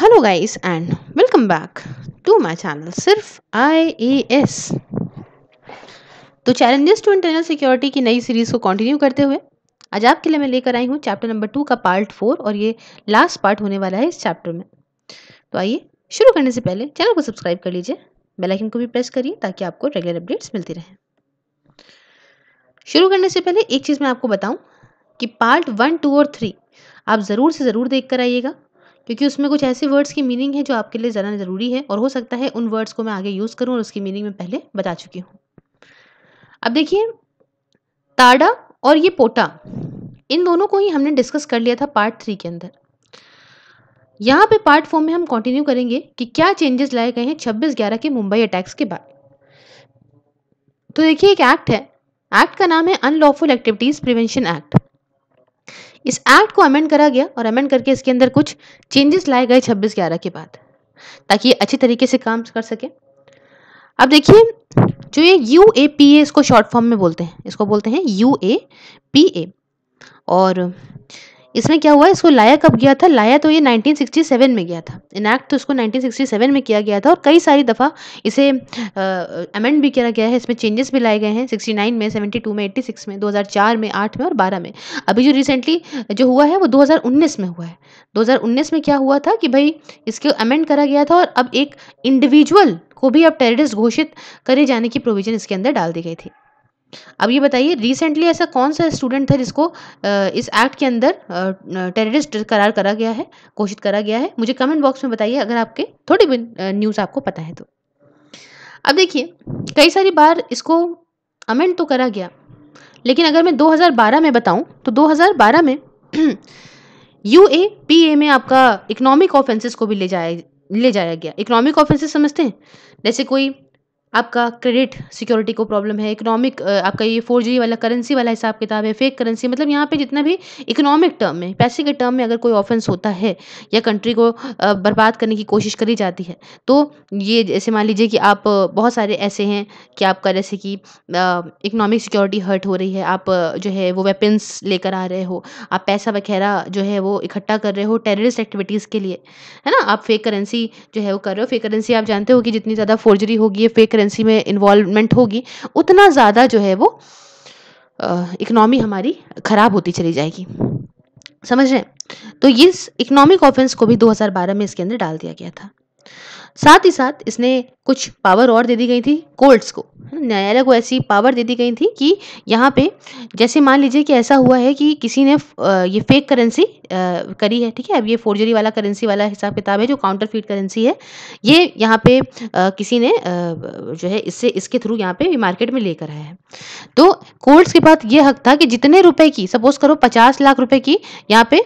Hello guys and welcome back to my channel सिर्फ IAS तो challenges to internal security की नई series को कंटिन्यू करते हुए आज आपके लिए मैं लेकर आई हूँ चैप्टर नंबर टू का पार्ट फोर और ये लास्ट पार्ट होने वाला है इस चैप्टर में तो आइए शुरू करने से पहले चैनल को सब्सक्राइब कर लीजिए बेलाइकन को भी प्रेस करिए ताकि आपको रेगुलर अपडेट्स मिलती रहें शुरू करने से पहले एक चीज़ मैं आपको बताऊँ कि पार्ट वन टू और थ्री आप ज़रूर से ज़रूर देख कर आइएगा क्योंकि उसमें कुछ ऐसे वर्ड्स की मीनिंग है जो आपके लिए जाना ज़रूरी है और हो सकता है उन वर्ड्स को मैं आगे यूज़ करूँ और उसकी मीनिंग मैं पहले बता चुकी हूँ अब देखिए ताड़ा और ये पोटा इन दोनों को ही हमने डिस्कस कर लिया था पार्ट थ्री के अंदर यहाँ पे पार्ट फोर में हम कंटिन्यू करेंगे कि क्या चेंजेस लाए गए हैं छब्बीस ग्यारह के मुंबई अटैक्स के बाद तो देखिए एक एक्ट है एक्ट का नाम है अनलॉफुल एक्टिविटीज़ प्रिवेंशन एक्ट इस एक्ट को अमेंड करा गया और अमेंड करके इसके अंदर कुछ चेंजेस लाए गए छब्बीस ग्यारह के बाद ताकि ये अच्छे तरीके से काम कर सके अब देखिए जो ये यू ए पी ए इसको शॉर्ट फॉर्म में बोलते हैं इसको बोलते हैं यू ए पी ए और इसमें क्या हुआ इसको लाया कब गया था लाया तो ये 1967 में गया था इनैक्ट तो इसको 1967 में किया गया था और कई सारी दफ़ा इसे अमेंड भी किया गया है इसमें चेंजेस भी लाए गए हैं 69 में 72 में 86 में 2004 में 8 में और 12 में अभी जो रिसेंटली जो हुआ है वो 2019 में हुआ है 2019 में क्या हुआ था कि भाई इसको अमेंड करा गया था और अब एक इंडिविजुअल को भी अब टेररिस्ट घोषित करे जाने की प्रोविज़न इसके अंदर डाल दी गई थी अब ये बताइए रिसेंटली ऐसा कौन सा स्टूडेंट था जिसको इस एक्ट के अंदर टेररिस्ट करार करा गया है घोषित करा गया है मुझे कमेंट बॉक्स में बताइए अगर आपके थोड़ी भी न्यूज़ आपको पता है तो अब देखिए कई सारी बार इसको अमेंड तो करा गया लेकिन अगर मैं 2012 में बताऊं तो 2012 में यू ए पी ए में आपका इकोनॉमिक ऑफेंसेस को भी ले जाया ले जाया गया इकोनॉमिक ऑफेंसेस समझते हैं जैसे कोई आपका क्रेडिट सिक्योरिटी को प्रॉब्लम है इकोनॉमिक आपका ये फोर जी वाला करेंसी वाला हिसाब किताब है फेक करेंसी मतलब यहाँ पे जितना भी इकोनॉमिक टर्म में पैसे के टर्म में अगर कोई ऑफेंस होता है या कंट्री को बर्बाद करने की कोशिश करी जाती है तो ये जैसे मान लीजिए कि आप बहुत सारे ऐसे हैं कि आपका जैसे कि इकोनॉमिक सिक्योरिटी हर्ट हो रही है आप जो है वो वेपन्स लेकर आ रहे हो आप पैसा वगैरह जो है वो इकट्ठा कर रहे हो टेररिस्ट एक्टिविटीज़ के लिए है ना आप फेक करेंसी जो है वो कर रहे हो फेक करेंसी आप जानते हो कि जितनी ज़्यादा फोर्जरी होगी फेक फेक करेंसी में इन्वॉल्वमेंट होगी उतना ज़्यादा जो है वो इकनॉमी हमारी ख़राब होती चली जाएगी समझ रहे हैं तो ये इकोनॉमिक ऑफेंस को भी 2012 में इसके अंदर डाल दिया गया था साथ ही साथ इसने कुछ पावर और दे दी गई थी कोर्ट्स को न्यायालय को ऐसी पावर दे दी गई थी कि यहाँ पे जैसे मान लीजिए कि ऐसा हुआ है कि किसी ने ये फेक करेंसी करी है ठीक है अब ये फोर्जरी वाला करेंसी वाला हिसाब किताब है जो काउंटर फीट करेंसी है ये यहाँ पे किसी ने जो है इससे इसके थ्रू यहाँ पे मार्केट में लेकर आया है तो कोर्ट्स के पास ये हक था कि जितने रुपए की सपोज करो पचास लाख रुपए की यहाँ पे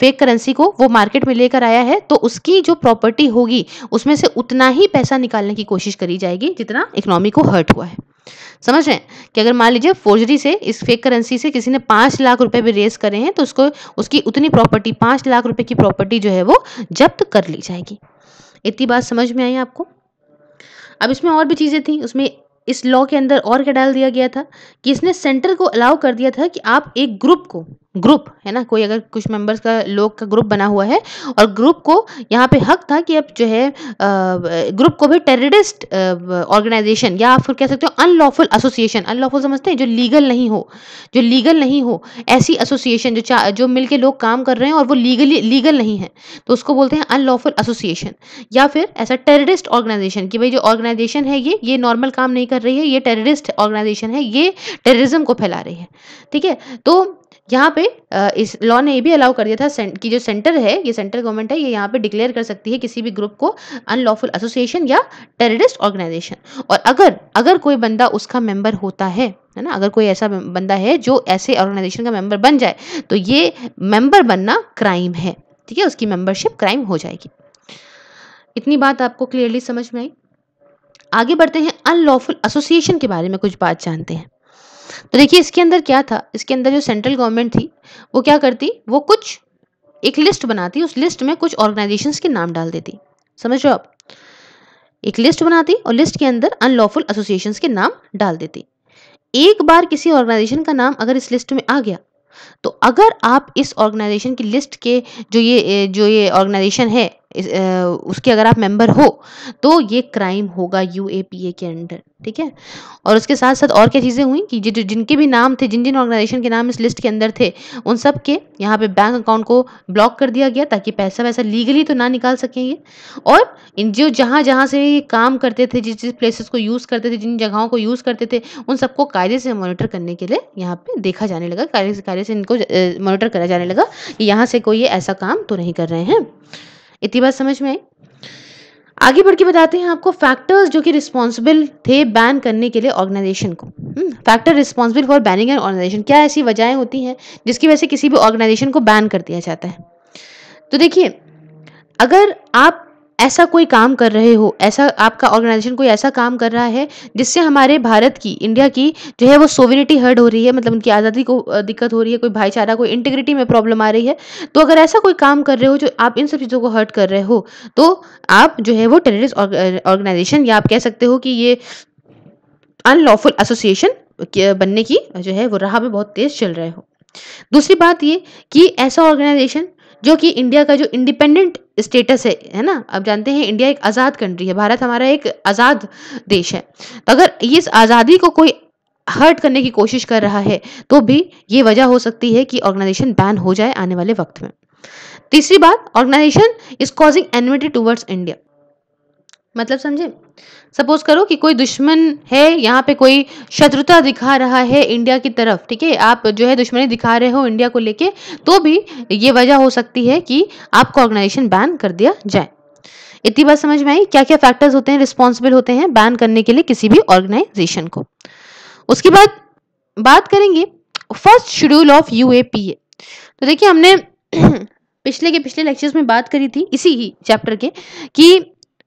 फेक करेंसी को वो मार्केट में लेकर आया है तो उसकी जो प्रॉपर्टी होगी उसमें से उतना ही पैसा निकालने की कोशिश करी जाएगी जितना इकोनॉमी को हर्ट कन्वर्ट हुआ है समझ रहे हैं कि अगर मान लीजिए फोर्जरी से इस फेक करेंसी से किसी ने पाँच लाख रुपए भी रेस करे हैं तो उसको उसकी उतनी प्रॉपर्टी पाँच लाख रुपए की प्रॉपर्टी जो है वो जब्त कर ली जाएगी इतनी बात समझ में आई आपको अब इसमें और भी चीज़ें थी उसमें इस लॉ के अंदर और क्या डाल दिया गया था कि इसने सेंटर को अलाउ कर दिया था कि आप एक ग्रुप को ग्रुप है ना कोई अगर कुछ मेंबर्स का लोग का ग्रुप बना हुआ है और ग्रुप को यहाँ पे हक था कि अब जो है ग्रुप को भी टेररिस्ट ऑर्गेनाइजेशन या आप फिर कह सकते हो अनलॉफुल एसोसिएशन अनलॉफुल समझते हैं जो लीगल नहीं हो जो लीगल नहीं हो ऐसी एसोसिएशन जो जो मिल के लोग काम कर रहे हैं और वो लीगली लीगल नहीं है तो उसको बोलते हैं अनलॉफुल एसोसिएशन या फिर ऐसा टेररिस्ट ऑर्गेनाइजेशन कि भाई जो ऑर्गेनाइजेशन है ये ये नॉर्मल काम नहीं कर रही है ये टेररिस्ट ऑर्गेनाइजेशन है ये टेररिज्म को फैला रही है ठीक है तो यहाँ पे इस लॉ ने ये भी अलाउ कर दिया था कि जो सेंटर है ये सेंट्रल गवर्नमेंट है ये यहाँ पे डिक्लेयर कर सकती है किसी भी ग्रुप को अनलॉफुल एसोसिएशन या टेररिस्ट ऑर्गेनाइजेशन और अगर अगर कोई बंदा उसका मेंबर होता है है ना अगर कोई ऐसा बंदा है जो ऐसे ऑर्गेनाइजेशन का मेंबर बन जाए तो ये मेंबर बनना क्राइम है ठीक है उसकी मेंबरशिप क्राइम हो जाएगी इतनी बात आपको क्लियरली समझ में आई आगे बढ़ते हैं अनलॉफुल एसोसिएशन के बारे में कुछ बात जानते हैं तो देखिए इसके अंदर क्या था इसके अंदर जो सेंट्रल गवर्नमेंट थी वो क्या करती वो कुछ एक लिस्ट बनाती उस लिस्ट में कुछ ऑर्गेनाइजेशंस के नाम डाल देती समझ रहे हो आप एक लिस्ट बनाती और लिस्ट के अंदर अनलॉफुल एसोसिएशंस के नाम डाल देती एक बार किसी ऑर्गेनाइजेशन का नाम अगर इस लिस्ट में आ गया तो अगर आप इस ऑर्गेनाइजेशन की लिस्ट के जो ये जो ये ऑर्गेनाइजेशन है उसके अगर आप मेंबर हो तो ये क्राइम होगा यू के अंडर ठीक है और उसके साथ साथ और क्या चीज़ें हुई कि जो जिनके भी नाम थे जिन जिन ऑर्गेनाइजेशन के नाम इस लिस्ट के अंदर थे उन सब के यहाँ पे बैंक अकाउंट को ब्लॉक कर दिया गया ताकि पैसा वैसा लीगली तो ना निकाल सकें ये और इन जो जहाँ जहाँ से ये काम करते थे जिस जिस प्लेसेस को यूज़ करते थे जिन जगहों को यूज़ करते थे उन सबको कायदे से मॉनिटर करने के लिए यहाँ पर देखा जाने लगा कायदे से कायदे से इनको मॉनिटर करा जाने लगा कि यहाँ से कोई ऐसा काम तो नहीं कर रहे हैं इतनी बात समझ में आई आगे बढ़ के बताते हैं आपको फैक्टर्स जो कि रिस्पॉन्सिबल थे बैन करने के लिए ऑर्गेनाइजेशन को factor responsible for banning an organisation क्या ऐसी वजहें होती हैं जिसकी वजह से किसी भी ऑर्गेनाइजेशन को बैन कर दिया जाता है तो देखिए अगर आप ऐसा कोई काम कर रहे हो ऐसा आपका ऑर्गेनाइजेशन कोई ऐसा काम कर रहा है जिससे हमारे भारत की इंडिया की जो है वो सोविनिटी हर्ड हो रही है मतलब उनकी आज़ादी को दिक्कत हो रही है कोई भाईचारा कोई इंटीग्रिटी में प्रॉब्लम आ रही है तो अगर ऐसा कोई काम कर रहे हो जो आप इन सब चीज़ों को हर्ट कर रहे हो तो आप जो है वो टेररिस्ट ऑर्गेनाइजेशन या आप कह सकते हो कि ये अनलॉफुल एसोसिएशन बनने की जो है वो राह में बहुत तेज चल रहे हो दूसरी बात ये कि ऐसा ऑर्गेनाइजेशन जो कि इंडिया का जो इंडिपेंडेंट स्टेटस है है ना आप जानते हैं इंडिया एक आज़ाद कंट्री है भारत हमारा एक आज़ाद देश है तो अगर इस आज़ादी को कोई हर्ट करने की कोशिश कर रहा है तो भी ये वजह हो सकती है कि ऑर्गेनाइजेशन बैन हो जाए आने वाले वक्त में तीसरी बात organisation is causing enmity towards India मतलब समझे सपोज करो कि कोई दुश्मन है यहाँ पे कोई शत्रुता दिखा रहा है इंडिया की तरफ ठीक है आप जो है दुश्मनी दिखा रहे हो इंडिया को लेके तो भी ये वजह हो सकती है कि आपको ऑर्गेनाइजेशन बैन कर दिया जाए इतनी बात समझ में आई क्या क्या फैक्टर्स होते हैं रिस्पॉन्सिबल होते हैं बैन करने के लिए किसी भी ऑर्गेनाइजेशन को उसके बाद बात करेंगे फर्स्ट शेड्यूल ऑफ यू तो देखिए हमने पिछले के पिछले लेक्चर्स में बात करी थी इसी ही चैप्टर के कि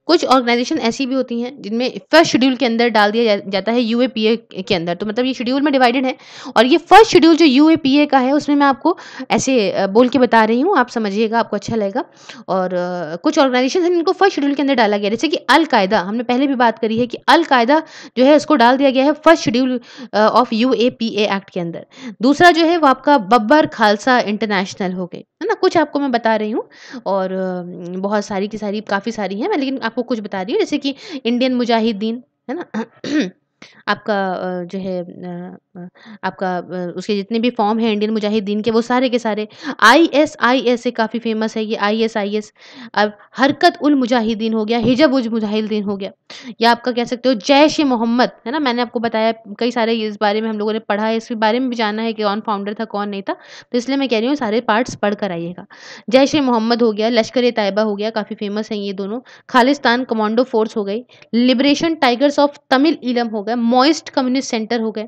कुछ ऑर्गेनाइजेशन ऐसी भी होती हैं जिनमें फर्स्ट शेड्यूल के अंदर डाल दिया जा, जाता है यू के अंदर तो मतलब ये शेड्यूल में डिवाइडेड है और ये फर्स्ट शेड्यूल जो यू का है उसमें मैं आपको ऐसे बोल के बता रही हूँ आप समझिएगा आपको अच्छा लगेगा और कुछ ऑर्गेनाइजेशन हैं जिनको फर्स्ट शेड्यूल के अंदर डाला गया जैसे कि अलकायदा हमने पहले भी बात करी है कि अलकायदा जो है उसको डाल दिया गया है first schedule of you act के अंदर दूसरा जो है वो आपका बब्बर खालसा इंटरनेशनल हो गई है ना कुछ आपको मैं बता रही हूँ और बहुत सारी की सारी काफ़ी सारी हैं मैं लेकिन आपको कुछ बता रही हूँ जैसे कि इंडियन मुजाहिदीन है ना आपका जो है आपका उसके जितने भी फॉर्म हैं इंडियन मुजाहिदीन के वो सारे के सारे आई एस आई एस से काफ़ी फेमस है ये आई एस आई एस अब हरकत उल मुजाहिदीन हो गया हिजब उज मुजाहिदीन हो गया या आपका कह सकते हो जैश मोहम्मद है ना मैंने आपको बताया कई सारे इस बारे में हम लोगों ने पढ़ा है इसके बारे में भी जाना है कि कौन फाउंडर था कौन नहीं था तो इसलिए मैं कह रही हूँ सारे पार्ट्स पढ़ कर आइएगा जैश मोहम्मद हो गया लश्कर तयबा हो गया काफ़ी फेमस हैं ये दोनों खालिस्तान कमांडो फोर्स हो गई लिबरेशन टाइगर्स ऑफ तमिल इलम हो गए गया मॉइस्ट कम्युनिस्ट सेंटर हो गए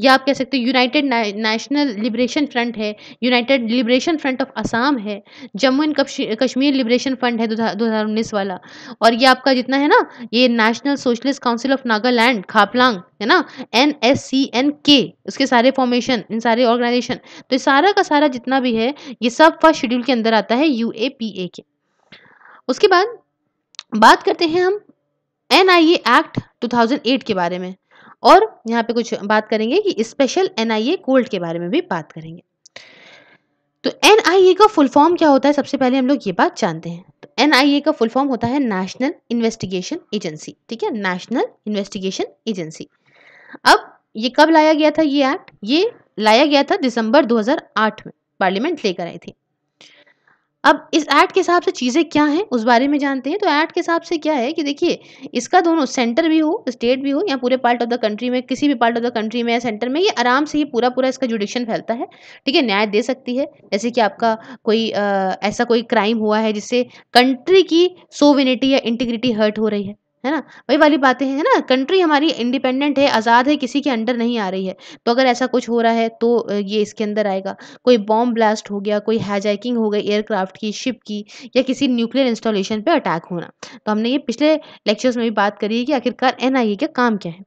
या आप कह सकते हो यूनाइटेड नेशनल लिबरेशन फ्रंट है United Liberation Front of Assam है Jammu and Kashmir Liberation Front है दो हज़ार उन्नीस वाला और ये आपका जितना है ना ये National Socialist Council of Nagaland Khaplang है ना एन एस सी एन के उसके सारे फॉर्मेशन इन सारे ऑर्गेनाइजेशन तो सारा का सारा जितना भी है ये सब फर्स्ट शेड्यूल के अंदर आता है यू ए पी ए के उसके बाद बात करते हैं हम एन आई ए एक्ट 2008 के बारे में और यहाँ पे कुछ बात करेंगे कि स्पेशल एनआईए कोल्ड के बारे में भी बात करेंगे तो एनआईए का फुल फॉर्म क्या होता है सबसे पहले हम लोग ये बात जानते हैं तो एनआईए का फुल फॉर्म होता है नेशनल इन्वेस्टिगेशन एजेंसी ठीक है नेशनल इन्वेस्टिगेशन एजेंसी अब ये कब लाया गया था ये एक्ट ये लाया गया था दिसंबर 2008 में पार्लियामेंट लेकर आई थी अब इस एक्ट के हिसाब से चीज़ें क्या हैं उस बारे में जानते हैं तो एक्ट के हिसाब से क्या है कि देखिए इसका दोनों सेंटर भी हो स्टेट भी हो या पूरे पार्ट ऑफ द कंट्री में किसी भी पार्ट ऑफ द कंट्री में या सेंटर में ये आराम से ये पूरा पूरा इसका जुडिक्शन फैलता है ठीक है न्याय दे सकती है जैसे कि आपका कोई आ, ऐसा कोई क्राइम हुआ है जिससे कंट्री की सोविनिटी या इंटीग्रिटी हर्ट हो रही है है ना वही वाली बातें हैं है ना कंट्री हमारी इंडिपेंडेंट है आज़ाद है किसी के अंडर नहीं आ रही है तो अगर ऐसा कुछ हो रहा है तो ये इसके अंदर आएगा कोई बॉम्ब ब्लास्ट हो गया कोई हैजैकिंग हो गई एयरक्राफ्ट की शिप की या किसी न्यूक्लियर इंस्टॉलेशन पर अटैक होना तो हमने ये पिछले लेक्चर्स में भी बात करी है कि आखिरकार एन का काम क्या है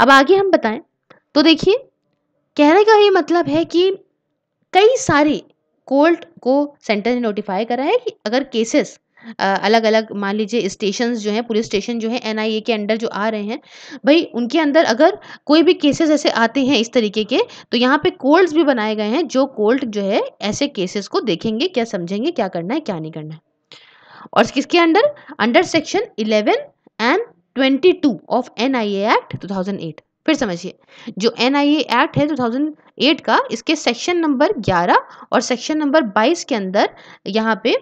अब आगे हम बताएं तो देखिए कहने का ये मतलब है कि कई सारे कोर्ट को सेंटर ने नोटिफाई करा है कि अगर केसेस अलग अलग मान लीजिए स्टेशन जो हैं पुलिस स्टेशन जो है एन के अंडर जो आ रहे हैं भाई उनके अंदर अगर कोई भी केसेस ऐसे आते हैं इस तरीके के तो यहाँ पे कोल्ड्स भी बनाए गए हैं जो कोल्ड जो है ऐसे केसेस को देखेंगे क्या समझेंगे क्या करना है क्या नहीं करना है और किसके under under section eleven and twenty two of N I A act two thousand eight फिर समझिए जो एन आई एक्ट है 2008 का इसके सेक्शन नंबर 11 और सेक्शन नंबर 22 के अंदर यहाँ पे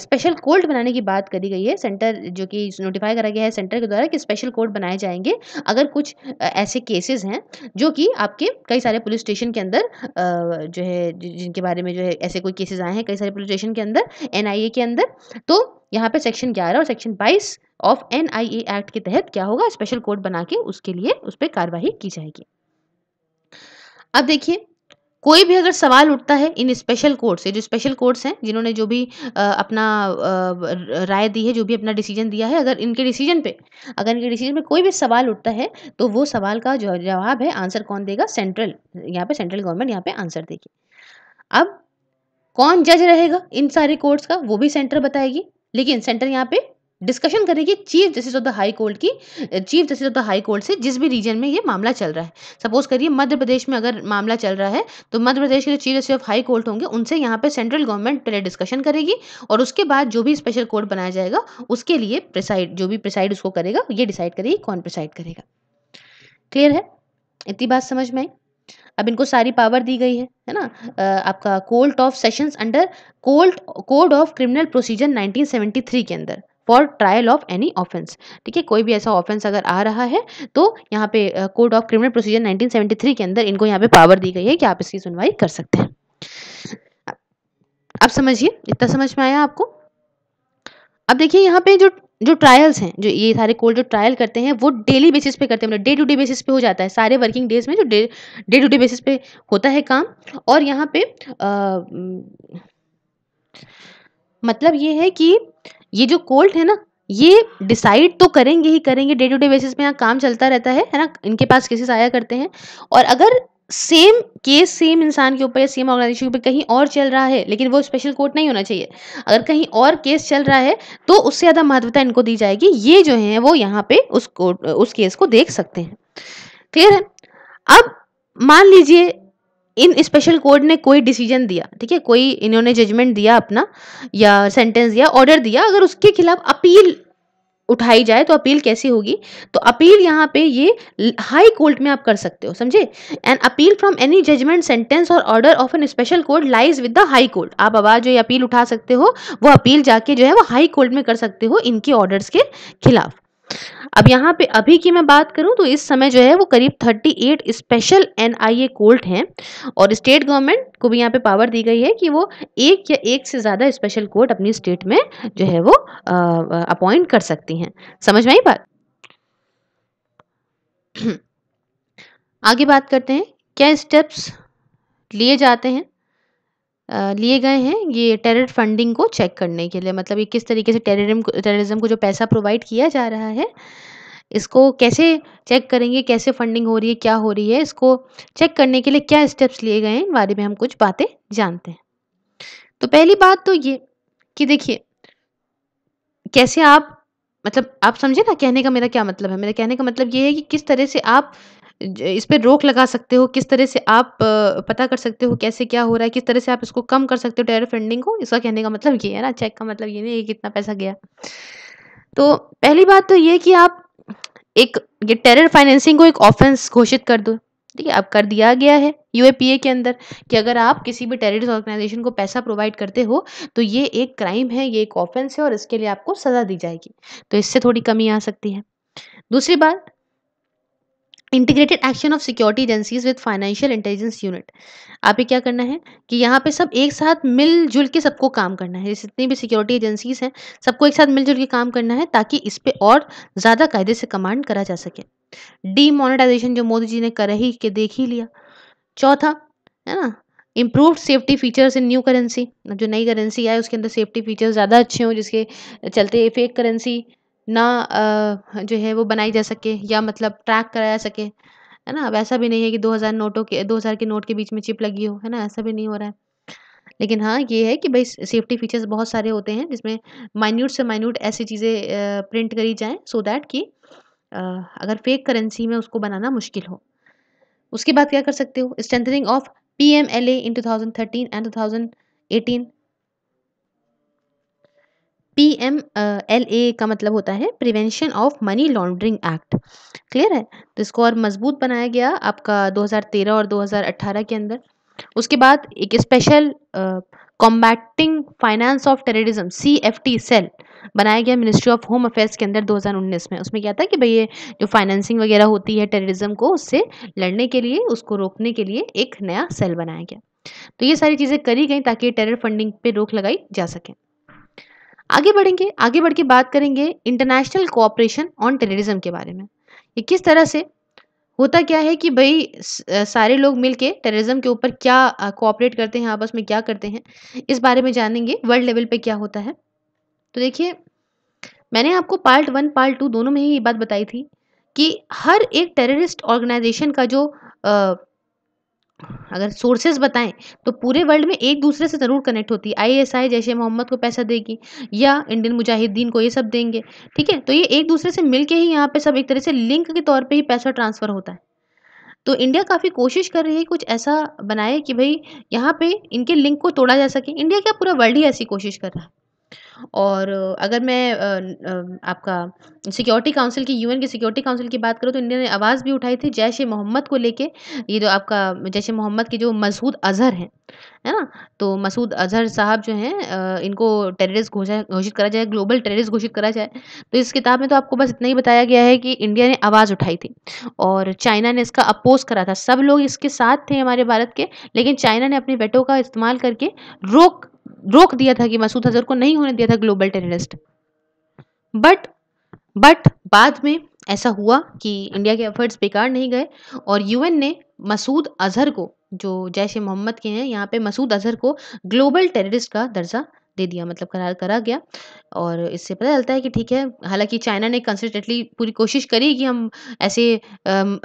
स्पेशल कोड बनाने की बात करी गई है सेंटर जो कि नोटिफाई करा गया है सेंटर के द्वारा कि स्पेशल कोड बनाए जाएंगे अगर कुछ ऐसे केसेस हैं जो कि आपके कई सारे पुलिस स्टेशन के अंदर जो है जिनके बारे में जो है ऐसे कोई केसेज आए हैं कई सारे पुलिस स्टेशन के अंदर एन के अंदर तो यहाँ पर सेक्शन ग्यारह और सेक्शन बाईस ऑफ एन एक्ट के तहत क्या होगा स्पेशल कोड बना के उसके लिए उस पर कार्यवाही की जाएगी अब देखिए कोई भी अगर सवाल उठता है इन स्पेशल कोर्ट से जो स्पेशल कोर्ट्स हैं जिन्होंने जो भी आ, अपना राय दी है जो भी अपना डिसीजन दिया है अगर इनके डिसीजन पे अगर इनके डिसीजन पे कोई भी सवाल उठता है तो वो सवाल का जो जवाब है आंसर कौन देगा सेंट्रल यहाँ पे सेंट्रल गवर्नमेंट यहाँ पे आंसर देगी अब कौन जज रहेगा इन सारे कोर्ट्स का वो भी सेंटर बताएगी लेकिन सेंटर यहाँ पे डिस्कशन करेगी chief justice of the high court की chief justice of the high court से जिस भी रीजन में ये मामला चल रहा है सपोज करिए मध्य प्रदेश में अगर मामला चल रहा है तो मध्य प्रदेश के जो chief justice of high court होंगे उनसे यहाँ पे सेंट्रल गवर्नमेंट पहले डिस्कशन करेगी और उसके बाद जो भी स्पेशल कोर्ट बनाया जाएगा उसके लिए प्रिसाइड जो भी प्रिसाइड उसको करेगा ये डिसाइड करेगी कौन प्रिसाइड करेगा क्लियर है इतनी बात समझ में आई अब इनको सारी पावर दी गई है है ना आपका court of sessions under court code of criminal procedure 1973 के अंदर for trial of any offence ठीक है कोई भी ऐसा ऑफेंस अगर आ रहा है तो यहाँ पे कोड ऑफ क्रिमिनल प्रोसीजर 1973 के अंदर इनको यहाँ पे पावर दी गई है कि आप इसकी सुनवाई कर सकते हैं अब समझिए इतना समझ में आया आपको अब देखिए यहाँ पे जो जो ट्रायल्स हैं जो ये सारे कोर्ट जो ट्रायल करते हैं वो डेली बेसिस पे करते हैं मतलब डे टू डे बेसिस पे हो जाता है सारे वर्किंग डेज में जो day day to day basis पे होता है काम और यहाँ पे आ, मतलब ये है कि ये जो कोल्ट है ना ये डिसाइड तो करेंगे ही करेंगे डे टू डे बेसिस पे यहाँ काम चलता रहता है है ना इनके पास केसेस आया करते हैं और अगर सेम केस सेम इंसान के ऊपर या सेम ऑर्गेनाइजेशन के ऊपर कहीं और चल रहा है लेकिन वो स्पेशल कोर्ट नहीं होना चाहिए अगर कहीं और केस चल रहा है तो उससे ज़्यादा महत्वता इनको दी जाएगी ये जो है वो यहाँ पे उस कोर्ट उस केस को देख सकते हैं है अब मान लीजिए इन स्पेशल कोर्ट ने कोई डिसीजन दिया ठीक है कोई इन्होंने जजमेंट दिया अपना या सेंटेंस दिया ऑर्डर दिया अगर उसके खिलाफ अपील उठाई जाए तो अपील कैसी होगी तो अपील यहाँ पे ये हाई कोर्ट में आप कर सकते हो समझे and appeal from any judgment sentence और order of an special court lies with the high court आप आवाज जो ये अपील उठा सकते हो वो अपील जाके जो है वो हाई कोर्ट में कर सकते हो इनके ऑर्डर्स के खिलाफ अब यहाँ पे अभी की मैं बात करूँ तो इस समय जो है वो करीब 38 स्पेशल एन आई ए हैं और स्टेट गवर्नमेंट को भी यहाँ पे पावर दी गई है कि वो एक या एक से ज़्यादा स्पेशल कोर्ट अपनी स्टेट में जो है वो अपॉइंट कर सकती हैं समझ में आई बात आगे बात करते हैं क्या स्टेप्स लिए जाते हैं लिए गए हैं ये टेरर फंडिंग को चेक करने के लिए मतलब ये किस तरीके से टेररिज्म टेररिज्म को जो पैसा प्रोवाइड किया जा रहा है इसको कैसे चेक करेंगे कैसे फंडिंग हो रही है क्या हो रही है इसको चेक करने के लिए क्या स्टेप्स लिए गए हैं इन बारे में हम कुछ बातें जानते हैं तो पहली बात तो ये कि देखिए कैसे आप मतलब आप समझे ना कहने का मेरा क्या मतलब है मेरा कहने का मतलब ये है कि किस तरह से आप इस पर रोक लगा सकते हो किस तरह से आप पता कर सकते हो कैसे क्या हो रहा है किस तरह से आप इसको कम कर सकते हो टेरर फंडिंग को इसका कहने का मतलब ये है ना चेक का मतलब ये नहीं है कितना पैसा गया तो पहली बात तो ये कि आप एक ये टेरर फाइनेंसिंग को एक ऑफेंस घोषित कर दो ठीक है अब कर दिया गया है यूएपीए के अंदर कि अगर आप किसी भी टेररिस्ट ऑर्गेनाइजेशन को पैसा प्रोवाइड करते हो तो ये एक क्राइम है ये एक ऑफेंस है और इसके लिए आपको सज़ा दी जाएगी तो इससे थोड़ी कमी आ सकती है दूसरी बात integrated action of security agencies with financial intelligence unit आप क्या करना है कि यहाँ पे सब एक साथ मिलजुल के सबको काम करना है जितनी भी सिक्योरिटी एजेंसीज हैं सबको एक साथ मिलजुल के काम करना है ताकि इस पर और ज़्यादा कायदे से कमांड करा जा सके मोनिटाइजेशन जो मोदी जी ने कर ही के देख ही लिया चौथा है ना improve safety features in new currency जो नई करेंसी आए उसके अंदर सेफ्टी फीचर्स ज़्यादा अच्छे हों जिसके चलते फेक करेंसी ना जो है वो बनाई जा सके या मतलब ट्रैक कराया जा सके है ना वैसा भी नहीं है कि दो हज़ार नोटों के दो हज़ार के नोट के बीच में चिप लगी हो है ना ऐसा भी नहीं हो रहा है लेकिन हाँ ये है कि भाई सेफ्टी फीचर्स बहुत सारे होते हैं जिसमें माइन्यूट से माइन्यूट ऐसी चीज़ें प्रिंट करी जाएँ सो दैट कि अगर फेक करेंसी में उसको बनाना मुश्किल हो उसके बाद क्या कर सकते हो strengthening of P M L A in two thousand thirteen and two thousand eighteen P M L A का मतलब होता है prevention of money laundering act clear है तो इसको और मजबूत बनाया गया आपका 2013 और 2018 के अंदर उसके बाद एक special combating finance of terrorism C F T cell बनाया गया मिनिस्ट्री ऑफ होम अफेयर्स के अंदर 2019 में उसमें क्या था कि भाई ये जो फाइनेंसिंग वगैरह होती है टेररिज्म को उससे लड़ने के लिए उसको रोकने के लिए एक नया सेल बनाया गया तो ये सारी चीज़ें करी गई ताकि टेरर फंडिंग पे रोक लगाई जा सके आगे बढ़ेंगे आगे बढ़ के बात करेंगे इंटरनेशनल कोऑपरेशन ऑन टेररिज्म के बारे में ये किस तरह से होता क्या है कि भाई सारे लोग मिलके टेररिज्म के ऊपर क्या कोऑपरेट करते हैं आपस में क्या करते हैं इस बारे में जानेंगे वर्ल्ड लेवल पे क्या होता है तो देखिए मैंने आपको पार्ट वन पार्ट टू दोनों में ही ये बात बताई थी कि हर एक टेररिस्ट ऑर्गेनाइजेशन का जो अगर सोर्सेज बताएं तो पूरे वर्ल्ड में एक दूसरे से ज़रूर कनेक्ट होती है आई जैश मोहम्मद को पैसा देगी या इंडियन मुजाहिदीन को ये सब देंगे ठीक है तो ये एक दूसरे से मिल के ही यहाँ पे सब एक तरह से लिंक के तौर पे ही पैसा ट्रांसफ़र होता है तो इंडिया काफ़ी कोशिश कर रही है कुछ ऐसा बनाए कि भाई यहाँ पे इनके लिंक को तोड़ा जा सके इंडिया क्या पूरा वर्ल्ड ही ऐसी कोशिश कर रहा है और अगर मैं आपका सिक्योरिटी काउंसिल की यू एन की सिक्योरिटी काउंसिल की बात करूँ तो इंडिया ने आवाज़ भी उठाई थी जैश ए मोहम्मद को लेके ये जो आपका जैश ए मोहम्मद के जो मसूद अज़हर हैं है ना तो मसूद अज़हर साहब जो हैं इनको टेररिस्ट घोषा घोषित करा जाए ग्लोबल टेररिस्ट घोषित करा जाए तो इस किताब में तो आपको बस इतना ही बताया गया है कि इंडिया ने आवाज़ उठाई थी और चाइना ने इसका अपोज करा था सब लोग इसके साथ थे हमारे भारत के लेकिन चाइना ने अपने बेटों का इस्तेमाल करके रोक रोक दिया था कि मसूद अजहर को नहीं होने दिया था ग्लोबल टेररिस्ट बट बट बाद में ऐसा हुआ कि इंडिया के एफर्ट्स बेकार नहीं गए और यूएन ने मसूद अजहर को जो जैश ए मोहम्मद के हैं यहाँ पे मसूद अजहर को ग्लोबल टेररिस्ट का दर्जा दे दिया मतलब करार करा गया और इससे पता चलता है कि ठीक है हालांकि चाइना ने कंसिस्टेंटली पूरी कोशिश करी कि हम ऐसे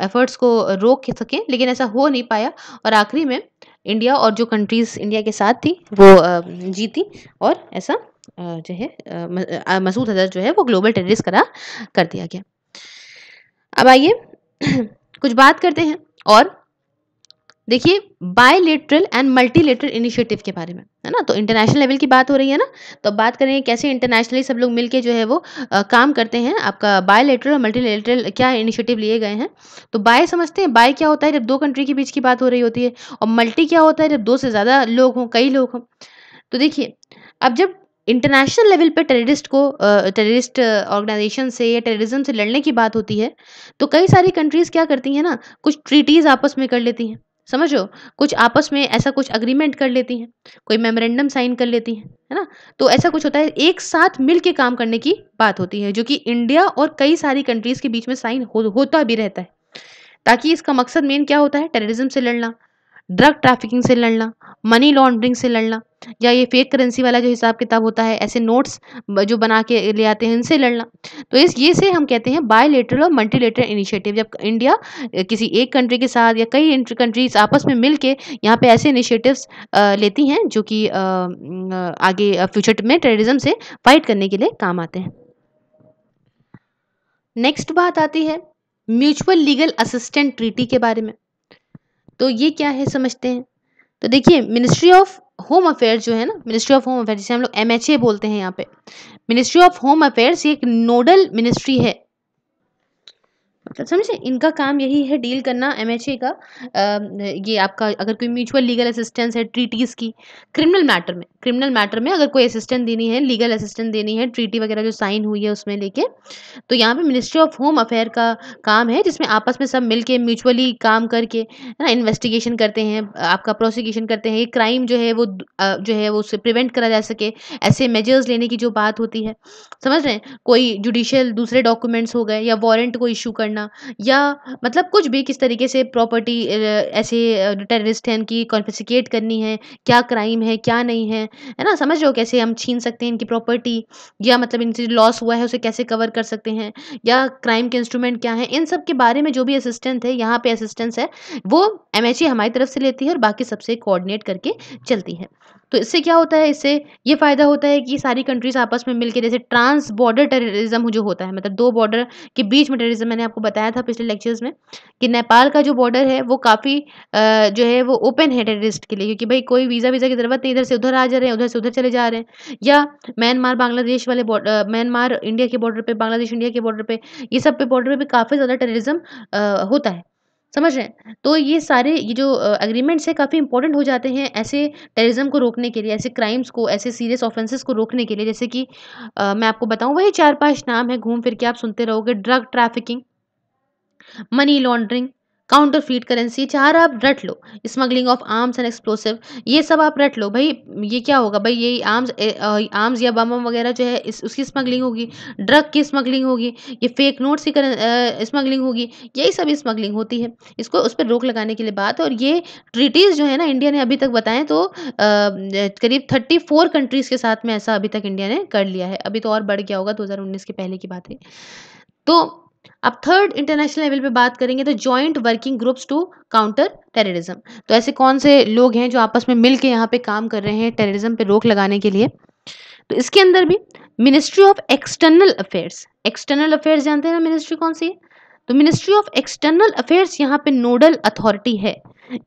एफर्ट्स को रोक सकें लेकिन ऐसा हो नहीं पाया और आखिरी में इंडिया और जो कंट्रीज़ इंडिया के साथ थी वो जीती और ऐसा जो है मसूद अजहर जो है वो ग्लोबल टेररिस्ट करार कर दिया गया अब आइए कुछ बात करते हैं और देखिए बायलेटरल एंड मल्टीलेटरल इनिशिएटिव के बारे में है ना तो इंटरनेशनल लेवल की बात हो रही है ना तो बात करेंगे कैसे इंटरनेशनली सब लोग मिलके जो है वो आ, काम करते हैं आपका बायलेटरल और मल्टीलेटरल क्या इनिशिएटिव लिए गए हैं तो बाय समझते हैं बाय क्या होता है जब दो कंट्री के बीच की बात हो रही होती है और मल्टी क्या होता है जब दो से ज़्यादा लोग हों कई लोग हों तो देखिए अब जब इंटरनेशनल लेवल पर टेररिस्ट को टेररिस्ट ऑर्गेनाइजेशन से या टेररिज्म से लड़ने की बात होती है तो कई सारी कंट्रीज़ क्या करती हैं ना कुछ ट्रीटीज़ आपस में कर लेती हैं समझो कुछ आपस में ऐसा कुछ अग्रीमेंट कर लेती हैं कोई मेमोरेंडम साइन कर लेती हैं है ना तो ऐसा कुछ होता है एक साथ मिल काम करने की बात होती है जो कि इंडिया और कई सारी कंट्रीज़ के बीच में साइन हो, होता भी रहता है ताकि इसका मकसद मेन क्या होता है टेररिज्म से लड़ना ड्रग ट्रैफिकिंग से लड़ना मनी लॉन्ड्रिंग से लड़ना या ये फेक करेंसी वाला जो हिसाब किताब होता है ऐसे नोट्स जो बना के ले आते हैं इनसे लड़ना तो इस ये से हम कहते हैं लेटर और लेटर इनिशिएटिव जब इंडिया किसी एक कंट्री के साथ या कई कंट्रीज आपस में मिल के यहाँ पर ऐसे इनिशिएटिव्स लेती हैं जो कि आगे फ्यूचर में टेररिज्म से फाइट करने के लिए काम आते हैं नेक्स्ट बात आती है म्यूचुअल लीगल असिस्टेंट ट्रीटी के बारे में तो ये क्या है समझते हैं तो देखिए मिनिस्ट्री ऑफ होम अफेयर जो है ना मिनिस्ट्री ऑफ होम अफेयर जिसे हम लोग एम बोलते हैं यहाँ पे मिनिस्ट्री ऑफ होम अफेयर्स एक नोडल मिनिस्ट्री है मतलब समझे इनका काम यही है डील करना एम का आ, ये आपका अगर कोई म्यूचुअल लीगल असिस्टेंस है ट्रीटीज़ की क्रिमिनल मैटर में क्रिमिनल मैटर में अगर कोई असिस्टेंट देनी है लीगल असिस्टेंट देनी है ट्रीटी वगैरह जो साइन हुई है उसमें लेके तो यहाँ पे मिनिस्ट्री ऑफ होम अफेयर का काम है जिसमें आपस में सब मिल के म्यूचुअली काम करके है ना इन्वेस्टिगेशन करते हैं आपका प्रोसिक्यूशन करते हैं ये क्राइम जो है वो जो है वो उससे प्रिवेंट करा जा सके ऐसे मेजर्स लेने की जो बात होती है समझ रहे हैं कोई जुडिशियल दूसरे डॉक्यूमेंट्स हो गए या वारंट को इशू करना करना या मतलब कुछ भी किस तरीके से प्रॉपर्टी ऐसे टेररिस्ट हैं इनकी कॉन्फिसिकेट करनी है क्या क्राइम है क्या नहीं है है ना समझ रहे हो कैसे हम छीन सकते हैं इनकी प्रॉपर्टी या मतलब इनसे लॉस हुआ है उसे कैसे कवर कर सकते हैं या क्राइम के इंस्ट्रूमेंट क्या हैं इन सब के बारे में जो भी असिस्टेंट है यहाँ पे असिस्टेंस है वो एम हमारी तरफ से लेती है और बाकी सबसे कोऑर्डिनेट करके चलती है तो इससे क्या होता है इससे ये फ़ायदा होता है कि सारी कंट्रीज़ आपस में मिलकर जैसे ट्रांस बॉर्डर टेररिज्म जो होता है मतलब दो बॉर्डर के बीच में टेररिज्म मैंने आपको बताया था पिछले लेक्चर्स में कि नेपाल का जो बॉर्डर है वो काफ़ी जो है वो ओपन है टेररिस्ट के लिए क्योंकि भाई कोई वीज़ा वीज़ा की ज़रूरत नहीं इधर से उधर आ जा रहे हैं उधर से उधर चले जा रहे हैं या म्यांमार बांग्लादेश वाले म्यांमार इंडिया के बॉर्डर पर बांग्लादेश इंडिया के बॉर्डर पर ये सब पे बॉर्डर पर भी काफ़ी ज़्यादा टेररिज्म होता है समझ रहे हैं तो ये सारे ये जो अग्रीमेंट्स है काफ़ी इंपॉर्टेंट हो जाते हैं ऐसे टेररिज्म को रोकने के लिए ऐसे क्राइम्स को ऐसे सीरियस ऑफेंसेस को रोकने के लिए जैसे कि आ, मैं आपको बताऊँ वही चार पाँच नाम है घूम फिर के आप सुनते रहोगे drug trafficking money laundering counterfeit currency चार आप रट लो smuggling of arms and explosive ये सब आप रट लो भाई ये क्या होगा भाई ये आर्म्स आर्म्स या बम वगैरह जो है इस, उसकी स्मगलिंग होगी ड्रग की स्मगलिंग होगी ये फेक नोट्स की स्मगलिंग होगी यही सब स्मगलिंग होती है इसको उस पर रोक लगाने के लिए बात है और ये ट्रीटीज़ जो है ना इंडिया ने अभी तक बताएं तो करीब थर्टी फोर कंट्रीज़ के साथ में ऐसा अभी तक इंडिया ने कर लिया है अभी तो और बढ़ गया होगा दो के पहले की बात है तो अब थर्ड इंटरनेशनल लेवल पे बात करेंगे तो joint working groups to counter terrorism तो ऐसे कौन से लोग हैं जो आपस में मिलकर यहाँ पे काम कर रहे हैं टेररिज्म पे रोक लगाने के लिए तो इसके अंदर भी ministry of external affairs external affairs जानते हैं ना मिनिस्ट्री कौन सी है तो मिनिस्ट्री ऑफ एक्सटर्नल अफेयर्स यहाँ पे नोडल अथॉरिटी है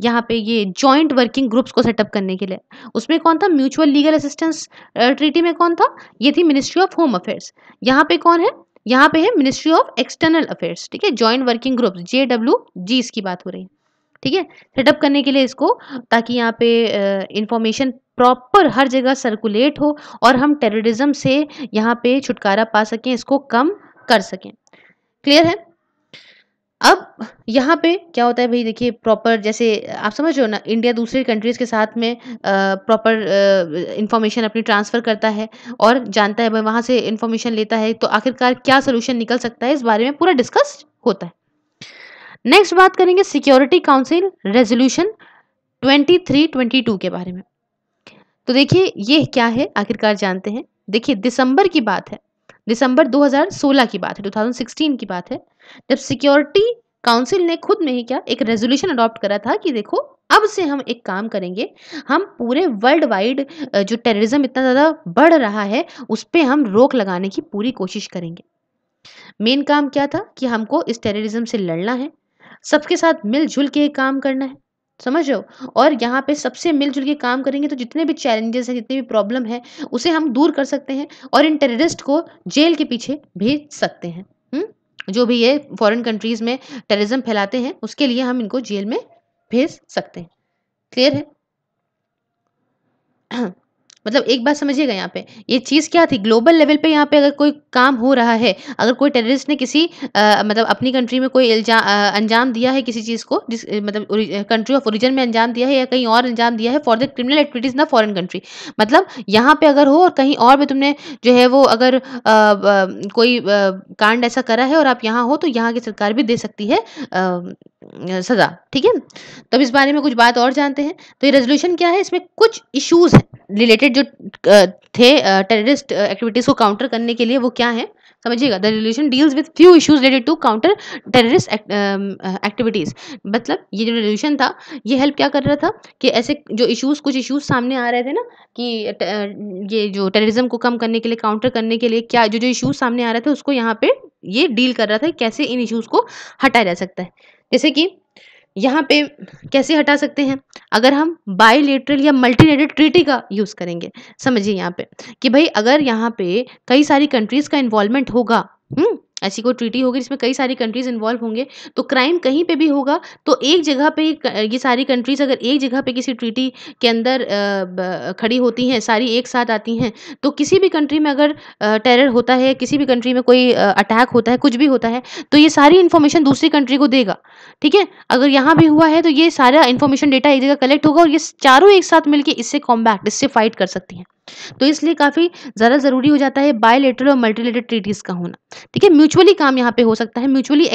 यहाँ पे ये जॉइंट वर्किंग ग्रुप्स को सेटअप करने के लिए उसमें कौन था म्यूचुअल लीगल असिस्टेंस ट्रीटी में कौन था ये थी मिनिस्ट्री ऑफ होम अफेयर्स यहाँ पे कौन है यहाँ पे है मिनिस्ट्री ऑफ एक्सटर्नल अफेयर्स ठीक है joint working group J W G इसकी बात हो रही है ठीक है सेटअप करने के लिए इसको ताकि यहाँ पे इंफॉर्मेशन प्रॉपर हर जगह सर्कुलेट हो और हम टेररिज्म से यहाँ पे छुटकारा पा सकें इसको कम कर सकें क्लियर है अब यहाँ पे क्या होता है भाई देखिए प्रॉपर जैसे आप समझ रहे हो ना इंडिया दूसरे कंट्रीज़ के साथ में प्रॉपर इंफॉर्मेशन अपनी ट्रांसफ़र करता है और जानता है भाई वहाँ से इन्फॉर्मेशन लेता है तो आखिरकार क्या सोल्यूशन निकल सकता है इस बारे में पूरा डिस्कस होता है नेक्स्ट बात करेंगे सिक्योरिटी काउंसिल रेजोल्यूशन टू के बारे में तो देखिए ये क्या है आखिरकार जानते हैं देखिए दिसंबर की बात है दिसंबर 2016 की बात है 2016 की बात है जब सिक्योरिटी काउंसिल ने खुद में ही क्या एक रेजोल्यूशन अडॉप्ट करा था कि देखो अब से हम एक काम करेंगे हम पूरे वर्ल्ड वाइड जो टेररिज्म इतना ज़्यादा बढ़ रहा है उस पर हम रोक लगाने की पूरी कोशिश करेंगे मेन काम क्या था कि हमको इस टेररिज्म से लड़ना है सबके साथ मिलजुल के काम करना है समझ रहे हो और यहाँ पे सबसे मिलजुल के काम करेंगे तो जितने भी चैलेंजेस हैं जितने भी प्रॉब्लम है उसे हम दूर कर सकते हैं और इन टेररिस्ट को जेल के पीछे भेज सकते हैं हुँ? जो भी ये फॉरेन कंट्रीज़ में टेररिज्म फैलाते हैं उसके लिए हम इनको जेल में भेज सकते हैं क्लियर है मतलब एक बात समझिएगा यहाँ पे ये चीज़ क्या थी ग्लोबल लेवल पे यहाँ पे अगर कोई काम हो रहा है अगर कोई टेररिस्ट ने किसी आ, मतलब अपनी कंट्री में कोई अंजाम दिया है किसी चीज़ को जिस मतलब कंट्री ऑफ ओरिजिन में अंजाम दिया है या कहीं और अंजाम दिया है फॉर द क्रिमिनल एक्टिविटीज़ ना फॉरन कंट्री मतलब यहाँ पे अगर हो और कहीं और भी तुमने जो है वो अगर आ, आ, कोई कांड ऐसा करा है और आप यहाँ हो तो यहाँ की सरकार भी दे सकती है सज़ा ठीक है तो इस बारे में कुछ बात और जानते हैं तो ये रेजोल्यूशन क्या है इसमें कुछ इशूज़ रिलेटेड रिलेटेड जो थे टेररिस्ट एक्टिविटीज़ को काउंटर करने के लिए वो क्या है समझिएगा the resolution deals with few issues related to counter terrorist activities मतलब ये जो रेजोल्यूशन था ये हेल्प क्या कर रहा था कि ऐसे जो इश्यूज़ कुछ इश्यूज़ सामने आ रहे थे ना कि ये जो टेररिज्म को कम करने के लिए काउंटर करने के लिए क्या जो जो इश्यूज़ सामने आ रहे थे उसको यहाँ पे ये डील कर रहा था कैसे इन इश्यूज़ को हटाया जा सकता है जैसे कि यहाँ पे कैसे हटा सकते हैं अगर हम बाईलेटरल या मल्टीलेटरल ट्रीटी का यूज़ करेंगे समझिए यहाँ पे कि भाई अगर यहाँ पे कई सारी कंट्रीज़ का इन्वॉल्वमेंट होगा हम्म, ऐसी कोई ट्रीटी होगी जिसमें कई सारी कंट्रीज़ इन्वॉल्व होंगे तो क्राइम कहीं पे भी होगा तो एक जगह पे ये सारी कंट्रीज़ अगर एक जगह पे किसी ट्रीटी के अंदर खड़ी होती हैं सारी एक साथ आती हैं तो किसी भी कंट्री में अगर टेरर होता है किसी भी कंट्री में कोई अटैक होता है कुछ भी होता है तो ये सारी इन्फॉर्मेशन दूसरी कंट्री को देगा ठीक है अगर यहाँ भी हुआ है तो ये सारा इन्फॉर्मेशन डेटा एक जगह कलेक्ट होगा और ये चारों एक साथ मिलकर इससे कॉम्बैक्ट इससे फाइट कर सकती हैं तो इसलिए काफ़ी ज़्यादा ज़रूरी हो जाता है बायोलेटरल और मल्टीलेटर ट्रीटीज़ का होना ठीक है म्यूचुअली काम यहाँ पे हो सकता है म्यूचुअली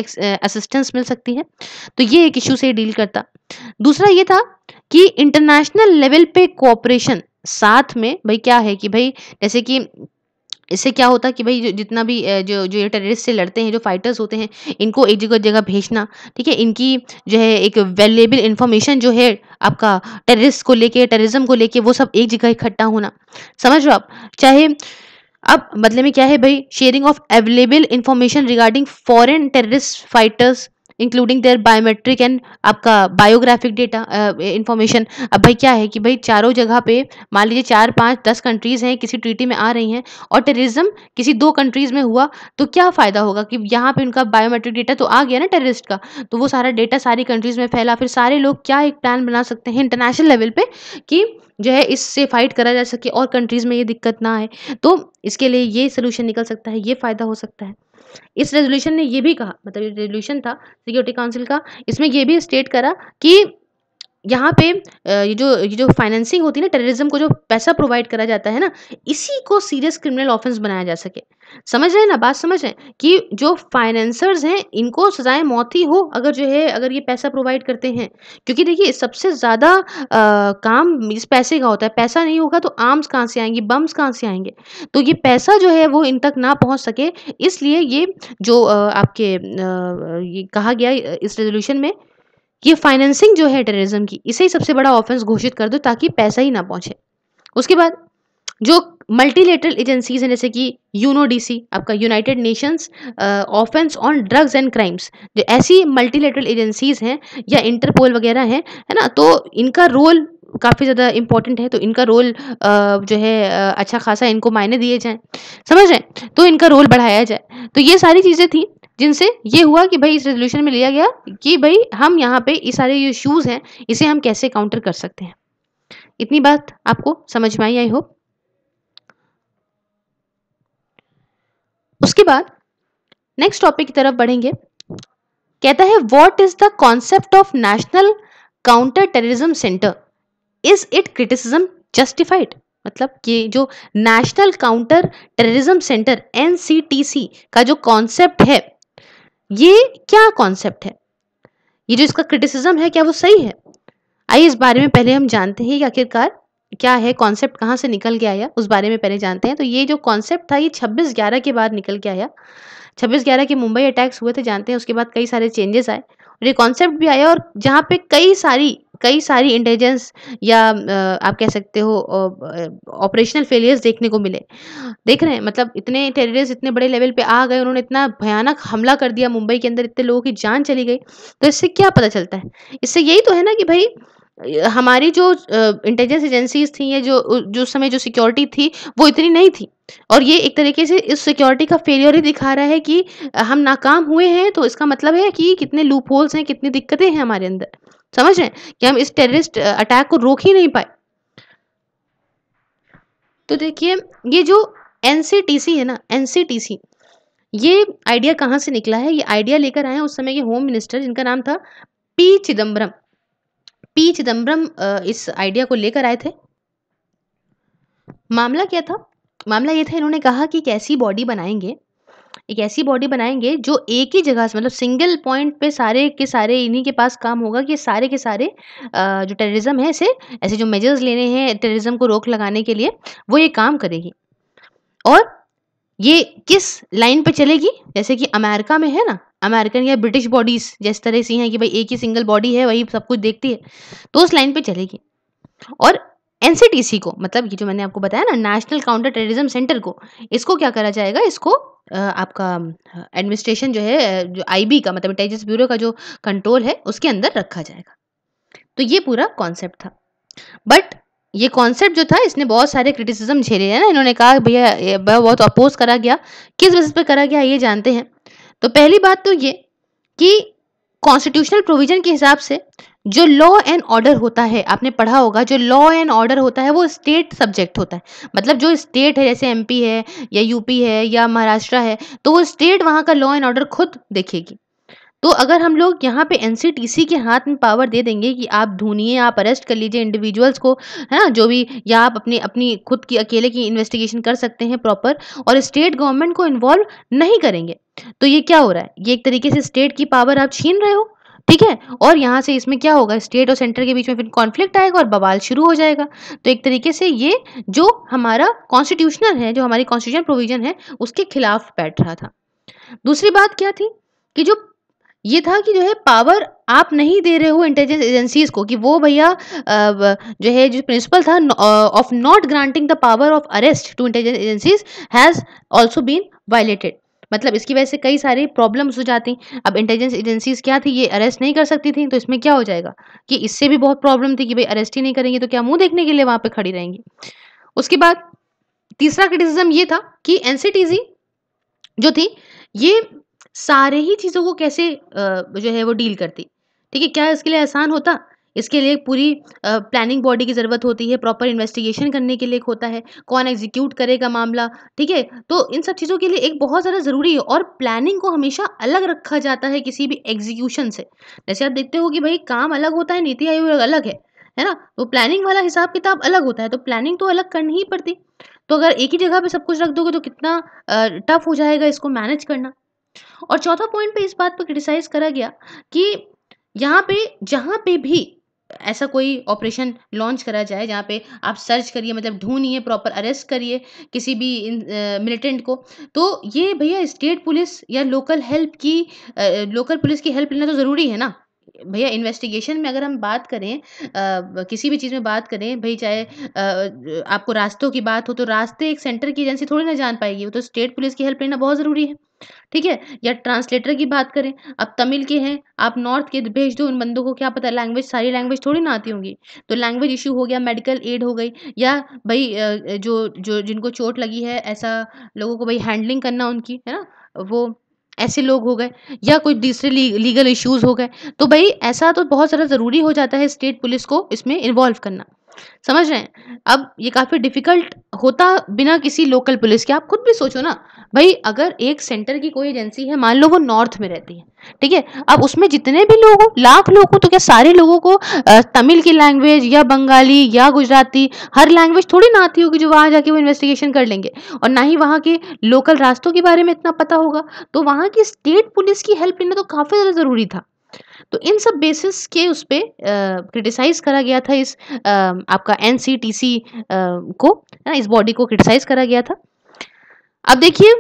असिस्टेंस मिल सकती है तो ये एक इशू से डील करता दूसरा ये था कि इंटरनेशनल लेवल पे कोऑपरेशन साथ में भाई क्या है कि भाई जैसे कि इससे क्या होता कि भाई जितना भी जो जो ये टेररिस्ट से लड़ते हैं जो फाइटर्स होते हैं इनको एक जगह जगह भेजना ठीक है इनकी जो है एक वैल्यूएबल इन्फॉर्मेशन जो है आपका टेररिस्ट को लेके टेररिज्म को लेके वो सब एक जगह इकट्ठा होना समझ लो आप चाहे अब बदले मतलब में क्या है भाई sharing of available information regarding foreign terrorist fighters including their biometric and आपका बायोग्राफिक डेटा इंफॉर्मेशन अब भाई क्या है कि भाई चारों जगह पे मान लीजिए चार पाँच दस कंट्रीज़ हैं किसी ट्रीटी में आ रही हैं और टेररिज्म किसी दो कंट्रीज़ में हुआ तो क्या फ़ायदा होगा कि यहाँ पर उनका बायोमेट्रिक डेटा तो आ गया ना टेररिस्ट का तो वो सारा डेटा सारी कंट्रीज़ में फैला फिर सारे लोग क्या एक प्लान बना सकते हैं इंटरनेशनल लेवल पर कि जो है इससे फाइट करा जा सके और कंट्रीज़ में ये दिक्कत ना आए तो इसके लिए ये सोल्यूशन निकल सकता है ये फ़ायदा हो सकता है इस रेजोल्यूशन ने ये भी कहा मतलब रेजोल्यूशन था सिक्योरिटी काउंसिल का इसमें यह भी स्टेट करा कि यहाँ पे ये जो ये जो फाइनेंसिंग होती है ना टेररिज्म को जो पैसा प्रोवाइड करा जाता है ना इसी को सीरियस क्रिमिनल ऑफेंस बनाया जा सके समझ रहे हैं ना बात समझ रहे हैं कि जो फाइनेंसर्स हैं इनको सजाए मौत ही हो अगर जो है अगर ये पैसा प्रोवाइड करते हैं क्योंकि देखिए सबसे ज़्यादा काम इस पैसे का होता है पैसा नहीं होगा तो आर्म्स कहाँ से आएंगे बम्स कहाँ से आएंगे तो ये पैसा जो है वो इन तक ना पहुँच सके इसलिए ये जो आ, आपके आ, ये कहा गया इस रेजोल्यूशन में कि फाइनेंसिंग जो है टेररिज्म की इसे ही सबसे बड़ा ऑफेंस घोषित कर दो ताकि पैसा ही ना पहुंचे उसके बाद जो मल्टीलेटरल एजेंसीज हैं जैसे कि यूनो डीसी आपका United Nations offence on drugs and crimes जो ऐसी मल्टीलेटरल एजेंसीज हैं या इंटरपोल वगैरह हैं है ना तो इनका रोल काफ़ी ज़्यादा इंपॉर्टेंट है तो इनका रोल आ, uh, जो है आ, uh, अच्छा खासा इनको मायने दिए जाएँ समझ रहे हैं तो इनका रोल बढ़ाया जाए तो ये सारी चीज़ें थी जिनसे ये हुआ कि भाई इस रेजोल्यूशन में लिया गया कि भाई हम यहाँ पे ये सारे जो इशूज़ हैं इसे हम कैसे काउंटर कर सकते हैं इतनी बात आपको समझ में आई आई होप उसके बाद नेक्स्ट टॉपिक की तरफ बढ़ेंगे कहता है what is the concept of national counter terrorism centre is it criticism justified मतलब कि जो national counter terrorism centre N का जो कॉन्सेप्ट है ये क्या कॉन्सेप्ट है ये जो इसका क्रिटिसिज्म है क्या वो सही है आइए इस बारे में पहले हम जानते हैं कि आखिरकार क्या है कॉन्सेप्ट कहाँ से निकल के आया उस बारे में पहले जानते हैं तो ये जो कॉन्सेप्ट था ये छब्बीस ग्यारह के बाद निकल के आया छब्बीस ग्यारह के मुंबई अटैक्स हुए थे जानते हैं उसके बाद कई सारे चेंजेस आए और ये कॉन्सेप्ट भी आया और जहाँ पे कई सारी कई सारी इंटेलिजेंस या आप कह सकते हो ऑपरेशनल फेलियर्स देखने को मिले देख रहे हैं मतलब इतने टेररिस्ट इतने बड़े लेवल पे आ गए उन्होंने इतना भयानक हमला कर दिया मुंबई के अंदर इतने लोगों की जान चली गई तो इससे क्या पता चलता है इससे यही तो है ना कि भाई हमारी जो इंटेलिजेंस एजेंसीज थी या जो जो समय जो सिक्योरिटी थी वो इतनी नहीं थी और ये एक तरीके से इस सिक्योरिटी का फेलियर ही दिखा रहा है कि हम नाकाम हुए हैं तो इसका मतलब है कि कितने लूप होल्स हैं कितनी दिक्कतें हैं हमारे अंदर समझ रहे हैं कि हम इस टेररिस्ट अटैक को रोक ही नहीं पाए तो देखिए ये जो एन है ना एन ये आइडिया कहाँ से निकला है ये आइडिया लेकर आए उस समय के होम मिनिस्टर जिनका नाम था पी चिदम्बरम पी चिदम्बरम इस आइडिया को लेकर आए थे मामला क्या था मामला ये था इन्होंने कहा कि कैसी बॉडी बनाएंगे एक ऐसी बॉडी बनाएंगे जो एक ही जगह से मतलब सिंगल पॉइंट पे सारे के सारे इन्हीं के पास काम होगा कि सारे के सारे जो टेररिज्म है इसे ऐसे जो मेजर्स लेने हैं टेररिज्म को रोक लगाने के लिए वो ये काम करेगी और ये किस लाइन पे चलेगी जैसे कि अमेरिका में है ना अमेरिकन या ब्रिटिश बॉडीज जिस तरह से हैं कि भाई एक ही सिंगल बॉडी है वही सब कुछ देखती है तो उस लाइन पे चलेगी और एन को मतलब ये जो मैंने आपको बताया ना नेशनल काउंटर टेररिज्म सेंटर को इसको क्या करा जाएगा इसको आपका एडमिनिस्ट्रेशन जो है जो आईबी का मतलब इंटेलिजेंस ब्यूरो का जो कंट्रोल है उसके अंदर रखा जाएगा तो ये पूरा कॉन्सेप्ट था बट ये कॉन्सेप्ट जो था इसने बहुत सारे क्रिटिसिज्म झेले हैं ना इन्होंने कहा भैया बहुत अपोज करा गया किस बेसिस पर करा गया ये जानते हैं तो पहली बात तो ये कि कॉन्स्टिट्यूशनल प्रोविजन के हिसाब से जो लॉ एंड ऑर्डर होता है आपने पढ़ा होगा जो लॉ एंड ऑर्डर होता है वो स्टेट सब्जेक्ट होता है मतलब जो स्टेट है जैसे एमपी है या यूपी है या महाराष्ट्र है तो वो स्टेट वहाँ का लॉ एंड ऑर्डर खुद देखेगी तो अगर हम लोग यहाँ पे एन के हाथ में पावर दे देंगे कि आप ढूंढिए आप अरेस्ट कर लीजिए इंडिविजुअल्स को है ना जो भी या आप अपनी अपनी खुद की अकेले की इन्वेस्टिगेशन कर सकते हैं प्रॉपर और स्टेट गवर्नमेंट को इन्वॉल्व नहीं करेंगे तो ये क्या हो रहा है ये एक तरीके से स्टेट की पावर आप छीन रहे हो ठीक है और यहाँ से इसमें क्या होगा स्टेट और सेंटर के बीच में फिर कॉन्फ्लिक्ट आएगा और बवाल शुरू हो जाएगा तो एक तरीके से ये जो हमारा कॉन्स्टिट्यूशनल है जो हमारी कॉन्स्टिट्यूशन प्रोविजन है उसके खिलाफ बैठ रहा था दूसरी बात क्या थी कि जो ये था कि जो है पावर आप नहीं दे रहे हो इंटेलिजेंस एजेंसीज को कि वो भैया जो है जो प्रिंसिपल था of not granting the power of arrest to intelligence agencies has also been violated मतलब इसकी वजह से कई सारी प्रॉब्लम्स हो जाती अब इंटेलिजेंस एजेंसीज क्या थी ये अरेस्ट नहीं कर सकती थी तो इसमें क्या हो जाएगा कि इससे भी बहुत प्रॉब्लम थी कि भाई अरेस्ट ही नहीं करेंगे तो क्या मुंह देखने के लिए वहां पर खड़ी रहेंगी उसके बाद तीसरा क्रिटिसिज्म ये था कि एनसीटीजी जो थी ये सारे ही चीज़ों को कैसे जो है वो डील करती ठीक है क्या इसके लिए आसान होता इसके लिए पूरी प्लानिंग बॉडी की ज़रूरत होती है प्रॉपर इन्वेस्टिगेशन करने के लिए एक होता है कौन एग्जीक्यूट करेगा मामला ठीक है तो इन सब चीज़ों के लिए एक बहुत ज़्यादा ज़रूरी है और प्लानिंग को हमेशा अलग रखा जाता है किसी भी एग्जीक्यूशन से जैसे आप देखते हो कि भाई काम अलग होता है नीति आयोग अलग है है ना तो प्लानिंग वाला हिसाब किताब अलग होता है तो प्लानिंग तो अलग करनी ही पड़ती तो अगर एक ही जगह पे सब कुछ रख दोगे तो कितना टफ हो जाएगा इसको मैनेज करना और चौथा पॉइंट पे इस बात पर क्रिटिसाइज करा गया कि यहाँ पे जहाँ पे भी ऐसा कोई ऑपरेशन लॉन्च करा जाए जहाँ पे आप सर्च करिए मतलब ढूंढिए प्रॉपर अरेस्ट करिए किसी भी मिलिटेंट को तो ये भैया स्टेट पुलिस या लोकल हेल्प की लोकल पुलिस की हेल्प लेना तो ज़रूरी है ना भैया इन्वेस्टिगेशन में अगर हम बात करें आ, किसी भी चीज़ में बात करें भाई चाहे आपको रास्तों की बात हो तो रास्ते एक सेंटर की एजेंसी थोड़ी ना जान पाएगी वो तो स्टेट पुलिस की हेल्प लेना बहुत ज़रूरी है ठीक है या ट्रांसलेटर की बात करें अब तमिल के हैं आप नॉर्थ के भेज दो उन बंदों को क्या पता लैंग्वेज सारी लैंग्वेज थोड़ी ना आती होंगी तो लैंग्वेज इशू हो गया मेडिकल एड हो गई या भाई जो जो जिनको चोट लगी है ऐसा लोगों को भाई हैंडलिंग करना उनकी है ना वो ऐसे लोग हो गए या कोई दूसरे लीगल इश्यूज़ हो गए तो भाई ऐसा तो बहुत ज़्यादा ज़रूरी हो जाता है स्टेट पुलिस को इसमें इन्वॉल्व करना समझ रहे हैं अब ये काफ़ी डिफ़िकल्ट होता बिना किसी लोकल पुलिस के आप खुद भी सोचो ना भाई अगर एक सेंटर की कोई एजेंसी है मान लो वो नॉर्थ में रहती है ठीक है अब उसमें जितने भी लोग हो लाख लोग हो तो क्या सारे लोगों को तमिल की लैंग्वेज या बंगाली या गुजराती हर लैंग्वेज थोड़ी ना आती होगी जो वहाँ जाके वो इन्वेस्टिगेशन कर लेंगे और ना ही वहाँ के लोकल रास्तों के बारे में इतना पता होगा तो वहाँ की स्टेट पुलिस की हेल्प लेना तो काफ़ी ज़्यादा ज़रूरी था तो इन सब बेसिस के उस पर क्रिटिसाइज करा गया था इस आ, आपका एन को है ना इस बॉडी को क्रिटिसाइज करा गया था अब देखिए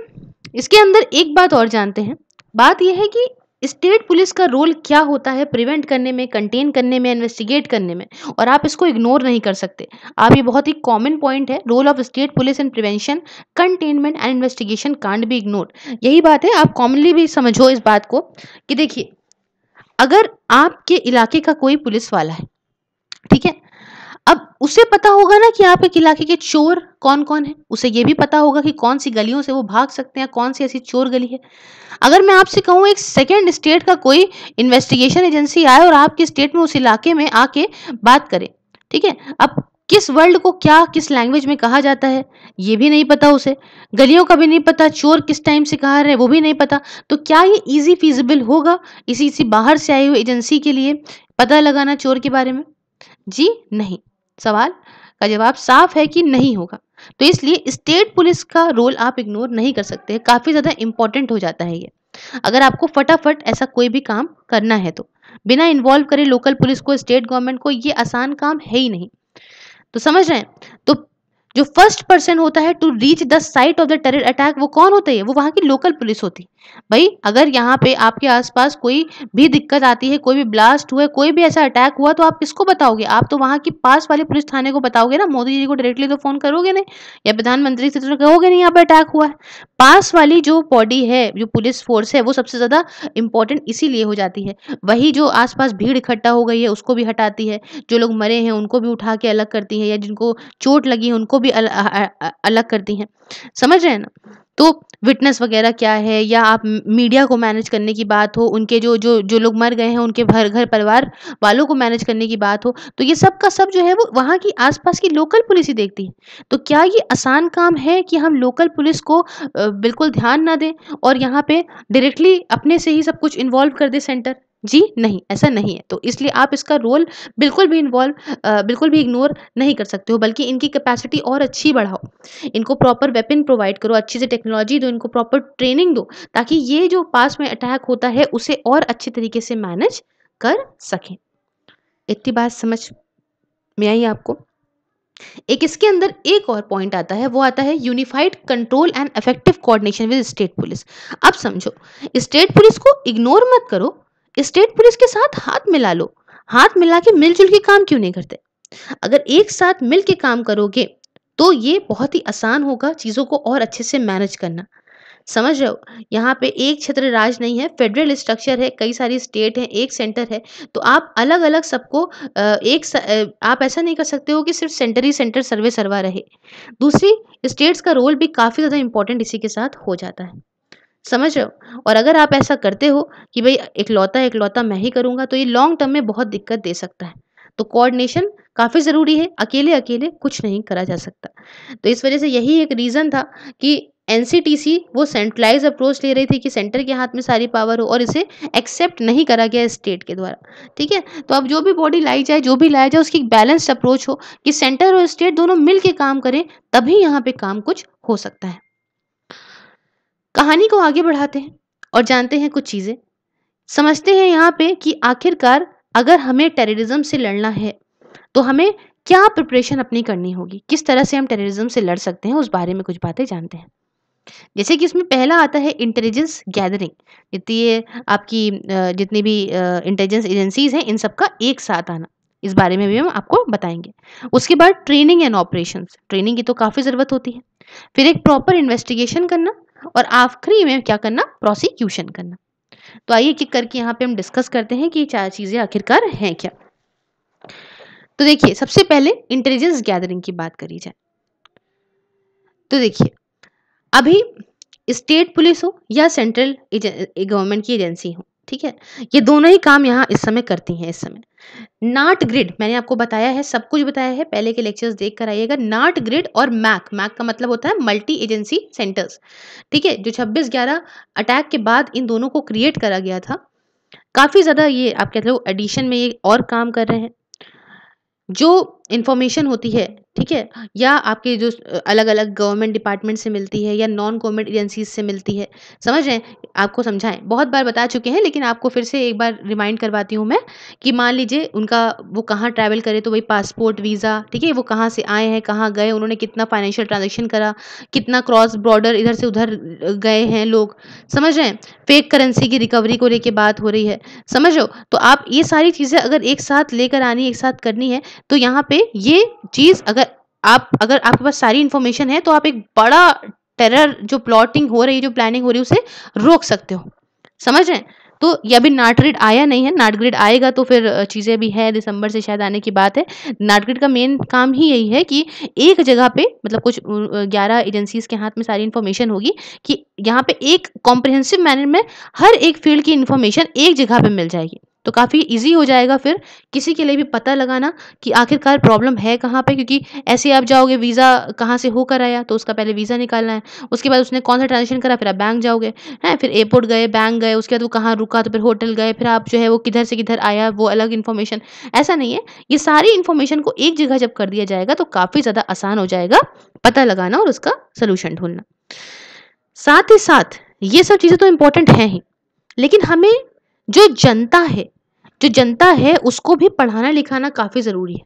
इसके अंदर एक बात और जानते हैं बात यह है कि स्टेट पुलिस का रोल क्या होता है प्रिवेंट करने में कंटेन करने में इन्वेस्टिगेट करने में और आप इसको इग्नोर नहीं कर सकते आप ये बहुत ही कॉमन पॉइंट है role of state police in prevention containment and investigation कांड भी इग्नोर यही बात है आप कॉमनली भी समझो इस बात को कि देखिए अगर आपके इलाके का कोई पुलिस वाला है ठीक है अब उसे पता होगा ना कि आप एक इलाके के चोर कौन कौन है उसे ये भी पता होगा कि कौन सी गलियों से वो भाग सकते हैं कौन सी ऐसी चोर गली है अगर मैं आपसे कहूँ एक सेकेंड स्टेट का कोई इन्वेस्टिगेशन एजेंसी आए और आपके स्टेट में उस इलाके में आके बात करे ठीक है अब किस वर्ल्ड को क्या किस लैंग्वेज में कहा जाता है ये भी नहीं पता उसे गलियों का भी नहीं पता चोर किस टाइम से कहा रहे वो भी नहीं पता तो क्या ये इजी फिजिबल होगा इसी इसी बाहर से आई हुई एजेंसी के लिए पता लगाना चोर के बारे में जी नहीं सवाल का जवाब साफ है कि नहीं होगा तो इसलिए स्टेट पुलिस का रोल आप इग्नोर नहीं कर सकते काफ़ी ज़्यादा इंपॉर्टेंट हो जाता है ये अगर आपको फटाफट ऐसा कोई भी काम करना है तो बिना इन्वॉल्व करे लोकल पुलिस को स्टेट गवर्नमेंट को ये आसान काम है ही नहीं तो समझ रहे हैं तो जो फर्स्ट पर्सन होता है to reach the site of the terror attack वो कौन होता है वो वहाँ की लोकल पुलिस होती भाई अगर यहाँ पे आपके आसपास कोई भी दिक्कत आती है कोई भी ब्लास्ट हुआ कोई भी ऐसा अटैक हुआ तो आप किसको बताओगे आप तो वहाँ की पास वाले पुलिस थाने को बताओगे ना मोदी जी को डायरेक्टली तो फ़ोन करोगे नहीं या प्रधानमंत्री से तो कहोगे नहीं यहाँ पे अटैक हुआ है पास वाली जो बॉडी है जो पुलिस फोर्स है वो सबसे ज़्यादा इंपॉर्टेंट इसीलिए हो जाती है वही जो आसपास भीड़ इकट्ठा हो गई है उसको भी हटाती है जो लोग मरे हैं उनको भी उठा के अलग करती है या जिनको चोट लगी है उनको भी अलग करती है समझ रहे हैं ना तो विटनेस वगैरह क्या है या आप मीडिया को मैनेज करने की बात हो उनके जो जो जो लोग मर गए हैं उनके घर घर परिवार वालों को मैनेज करने की बात हो तो ये सब का सब जो है वो वहाँ की आसपास की लोकल पुलिस ही देखती है तो क्या ये आसान काम है कि हम लोकल पुलिस को बिल्कुल ध्यान ना दें और यहाँ पे डायरेक्टली अपने से ही सब कुछ इन्वॉल्व कर दें सेंटर जी नहीं ऐसा नहीं है तो इसलिए आप इसका रोल बिल्कुल भी इन्वॉल्व बिल्कुल भी इग्नोर नहीं कर सकते हो बल्कि इनकी कैपेसिटी और अच्छी बढ़ाओ इनको प्रॉपर वेपन प्रोवाइड करो अच्छी से टेक्नोलॉजी दो इनको प्रॉपर ट्रेनिंग दो ताकि ये जो पास में अटैक होता है उसे और अच्छे तरीके से मैनेज कर सकें इतनी बात समझ में आई आपको एक इसके अंदर एक और पॉइंट आता है वो आता है unified control and effective coordination with state police अब समझो स्टेट पुलिस को इग्नोर मत करो स्टेट पुलिस के साथ हाथ मिला लो हाथ मिला के मिलजुल के काम क्यों नहीं करते अगर एक साथ मिल के काम करोगे तो ये बहुत ही आसान होगा चीज़ों को और अच्छे से मैनेज करना समझ रहे हो यहाँ पे एक क्षेत्र राज नहीं है फेडरल स्ट्रक्चर है कई सारी स्टेट हैं एक सेंटर है तो आप अलग अलग सबको एक स, आप ऐसा नहीं कर सकते हो कि सिर्फ सेंटर ही सेंटर सर्वे सर्वा रहे दूसरी स्टेट्स का रोल भी काफ़ी ज़्यादा इंपॉर्टेंट इसी के साथ हो जाता है समझ रहे हो और अगर आप ऐसा करते हो कि भाई इकलौता इकलौता मैं ही करूँगा तो ये लॉन्ग टर्म में बहुत दिक्कत दे सकता है तो कोऑर्डिनेशन काफ़ी ज़रूरी है अकेले अकेले कुछ नहीं करा जा सकता तो इस वजह से यही एक रीज़न था कि एन वो सेंट्रलाइज अप्रोच ले रही थी कि सेंटर के हाथ में सारी पावर हो और इसे एक्सेप्ट नहीं करा गया स्टेट के द्वारा ठीक है तो अब जो भी बॉडी लाई जाए जो भी लाया जाए उसकी बैलेंस्ड अप्रोच हो कि सेंटर और स्टेट दोनों मिल के काम करें तभी यहाँ पे काम कुछ हो सकता है कहानी को आगे बढ़ाते हैं और जानते हैं कुछ चीज़ें समझते हैं यहाँ पे कि आखिरकार अगर हमें टेररिज्म से लड़ना है तो हमें क्या प्रिपरेशन अपनी करनी होगी किस तरह से हम टेररिज्म से लड़ सकते हैं उस बारे में कुछ बातें जानते हैं जैसे कि इसमें पहला आता है इंटेलिजेंस गैदरिंग जितनी आपकी जितनी भी इंटेलिजेंस एजेंसीज हैं इन सब का एक साथ आना इस बारे में भी हम आपको बताएंगे उसके बाद ट्रेनिंग एंड ऑपरेशंस ट्रेनिंग की तो काफ़ी ज़रूरत होती है फिर एक प्रॉपर इन्वेस्टिगेशन करना और आखिरी में क्या करना प्रोसिक्यूशन करना तो आइए एक करके यहाँ पे हम डिस्कस करते हैं कि ये चार चीज़ें आखिरकार हैं क्या तो देखिए सबसे पहले इंटेलिजेंस गैदरिंग की बात करी जाए तो देखिए अभी स्टेट पुलिस हो या सेंट्रल गवर्नमेंट की एजेंसी हो ठीक है ये दोनों ही काम यहाँ इस समय करती हैं इस समय नाट ग्रिड मैंने आपको बताया है सब कुछ बताया है पहले के लेक्चर्स देख कर आइएगा नाट ग्रिड और मैक मैक का मतलब होता है मल्टी एजेंसी सेंटर्स ठीक है जो छब्बीस ग्यारह अटैक के बाद इन दोनों को क्रिएट करा गया था काफ़ी ज़्यादा ये आप कहते हो एडिशन में ये और काम कर रहे हैं जो इन्फॉर्मेशन होती है ठीक है या आपके जो अलग अलग गवर्नमेंट डिपार्टमेंट से मिलती है या नॉन गवर्नमेंट एजेंसीज से मिलती है समझ रहे हैं आपको समझाएं बहुत बार बता चुके हैं लेकिन आपको फिर से एक बार रिमाइंड करवाती हूँ मैं कि मान लीजिए उनका वो कहाँ ट्रैवल करे तो वही पासपोर्ट वीज़ा ठीक है वो कहाँ से आए हैं कहाँ गए उन्होंने कितना फाइनेंशियल ट्रांजेक्शन करा कितना क्रॉस बॉर्डर इधर से उधर गए हैं लोग समझ रहे हैं फेक करेंसी की रिकवरी को लेकर बात हो रही है समझ रहे तो आप ये सारी चीज़ें अगर एक साथ लेकर आनी एक साथ करनी है तो यहाँ पर ये चीज़ अगर आप अगर आपके पास सारी इन्फॉर्मेशन है तो आप एक बड़ा टेरर जो प्लॉटिंग हो रही है जो प्लानिंग हो रही है उसे रोक सकते हो समझ रहे हैं तो ये अभी नाटग्रिड आया नहीं है नाटग्रिड आएगा तो फिर चीज़ें भी है दिसंबर से शायद आने की बात है नाटग्रिड का मेन काम ही यही है कि एक जगह पे मतलब कुछ ग्यारह एजेंसीज के हाथ में सारी इन्फॉर्मेशन होगी कि यहाँ पे एक कॉम्प्रिहेंसिव मैनर में हर एक फील्ड की इन्फॉर्मेशन एक जगह पे मिल जाएगी तो काफ़ी इजी हो जाएगा फिर किसी के लिए भी पता लगाना कि आखिरकार प्रॉब्लम है कहाँ पे क्योंकि ऐसे आप जाओगे वीज़ा कहाँ से होकर आया तो उसका पहले वीज़ा निकालना है उसके बाद उसने कौन सा ट्रांजेक्शन करा फिर आप बैंक जाओगे हैं फिर एयरपोर्ट गए बैंक गए उसके बाद वो कहाँ रुका तो फिर होटल गए फिर आप जो है वो किधर से किधर आया वो अलग इन्फॉर्मेशन ऐसा नहीं है ये सारी इन्फॉर्मेशन को एक जगह जब कर दिया जाएगा तो काफ़ी ज़्यादा आसान हो जाएगा पता लगाना और उसका सोल्यूशन ढूंढना साथ ही साथ ये सब चीज़ें तो इम्पोर्टेंट हैं ही लेकिन हमें जो जनता है जो जनता है उसको भी पढ़ाना लिखाना काफ़ी ज़रूरी है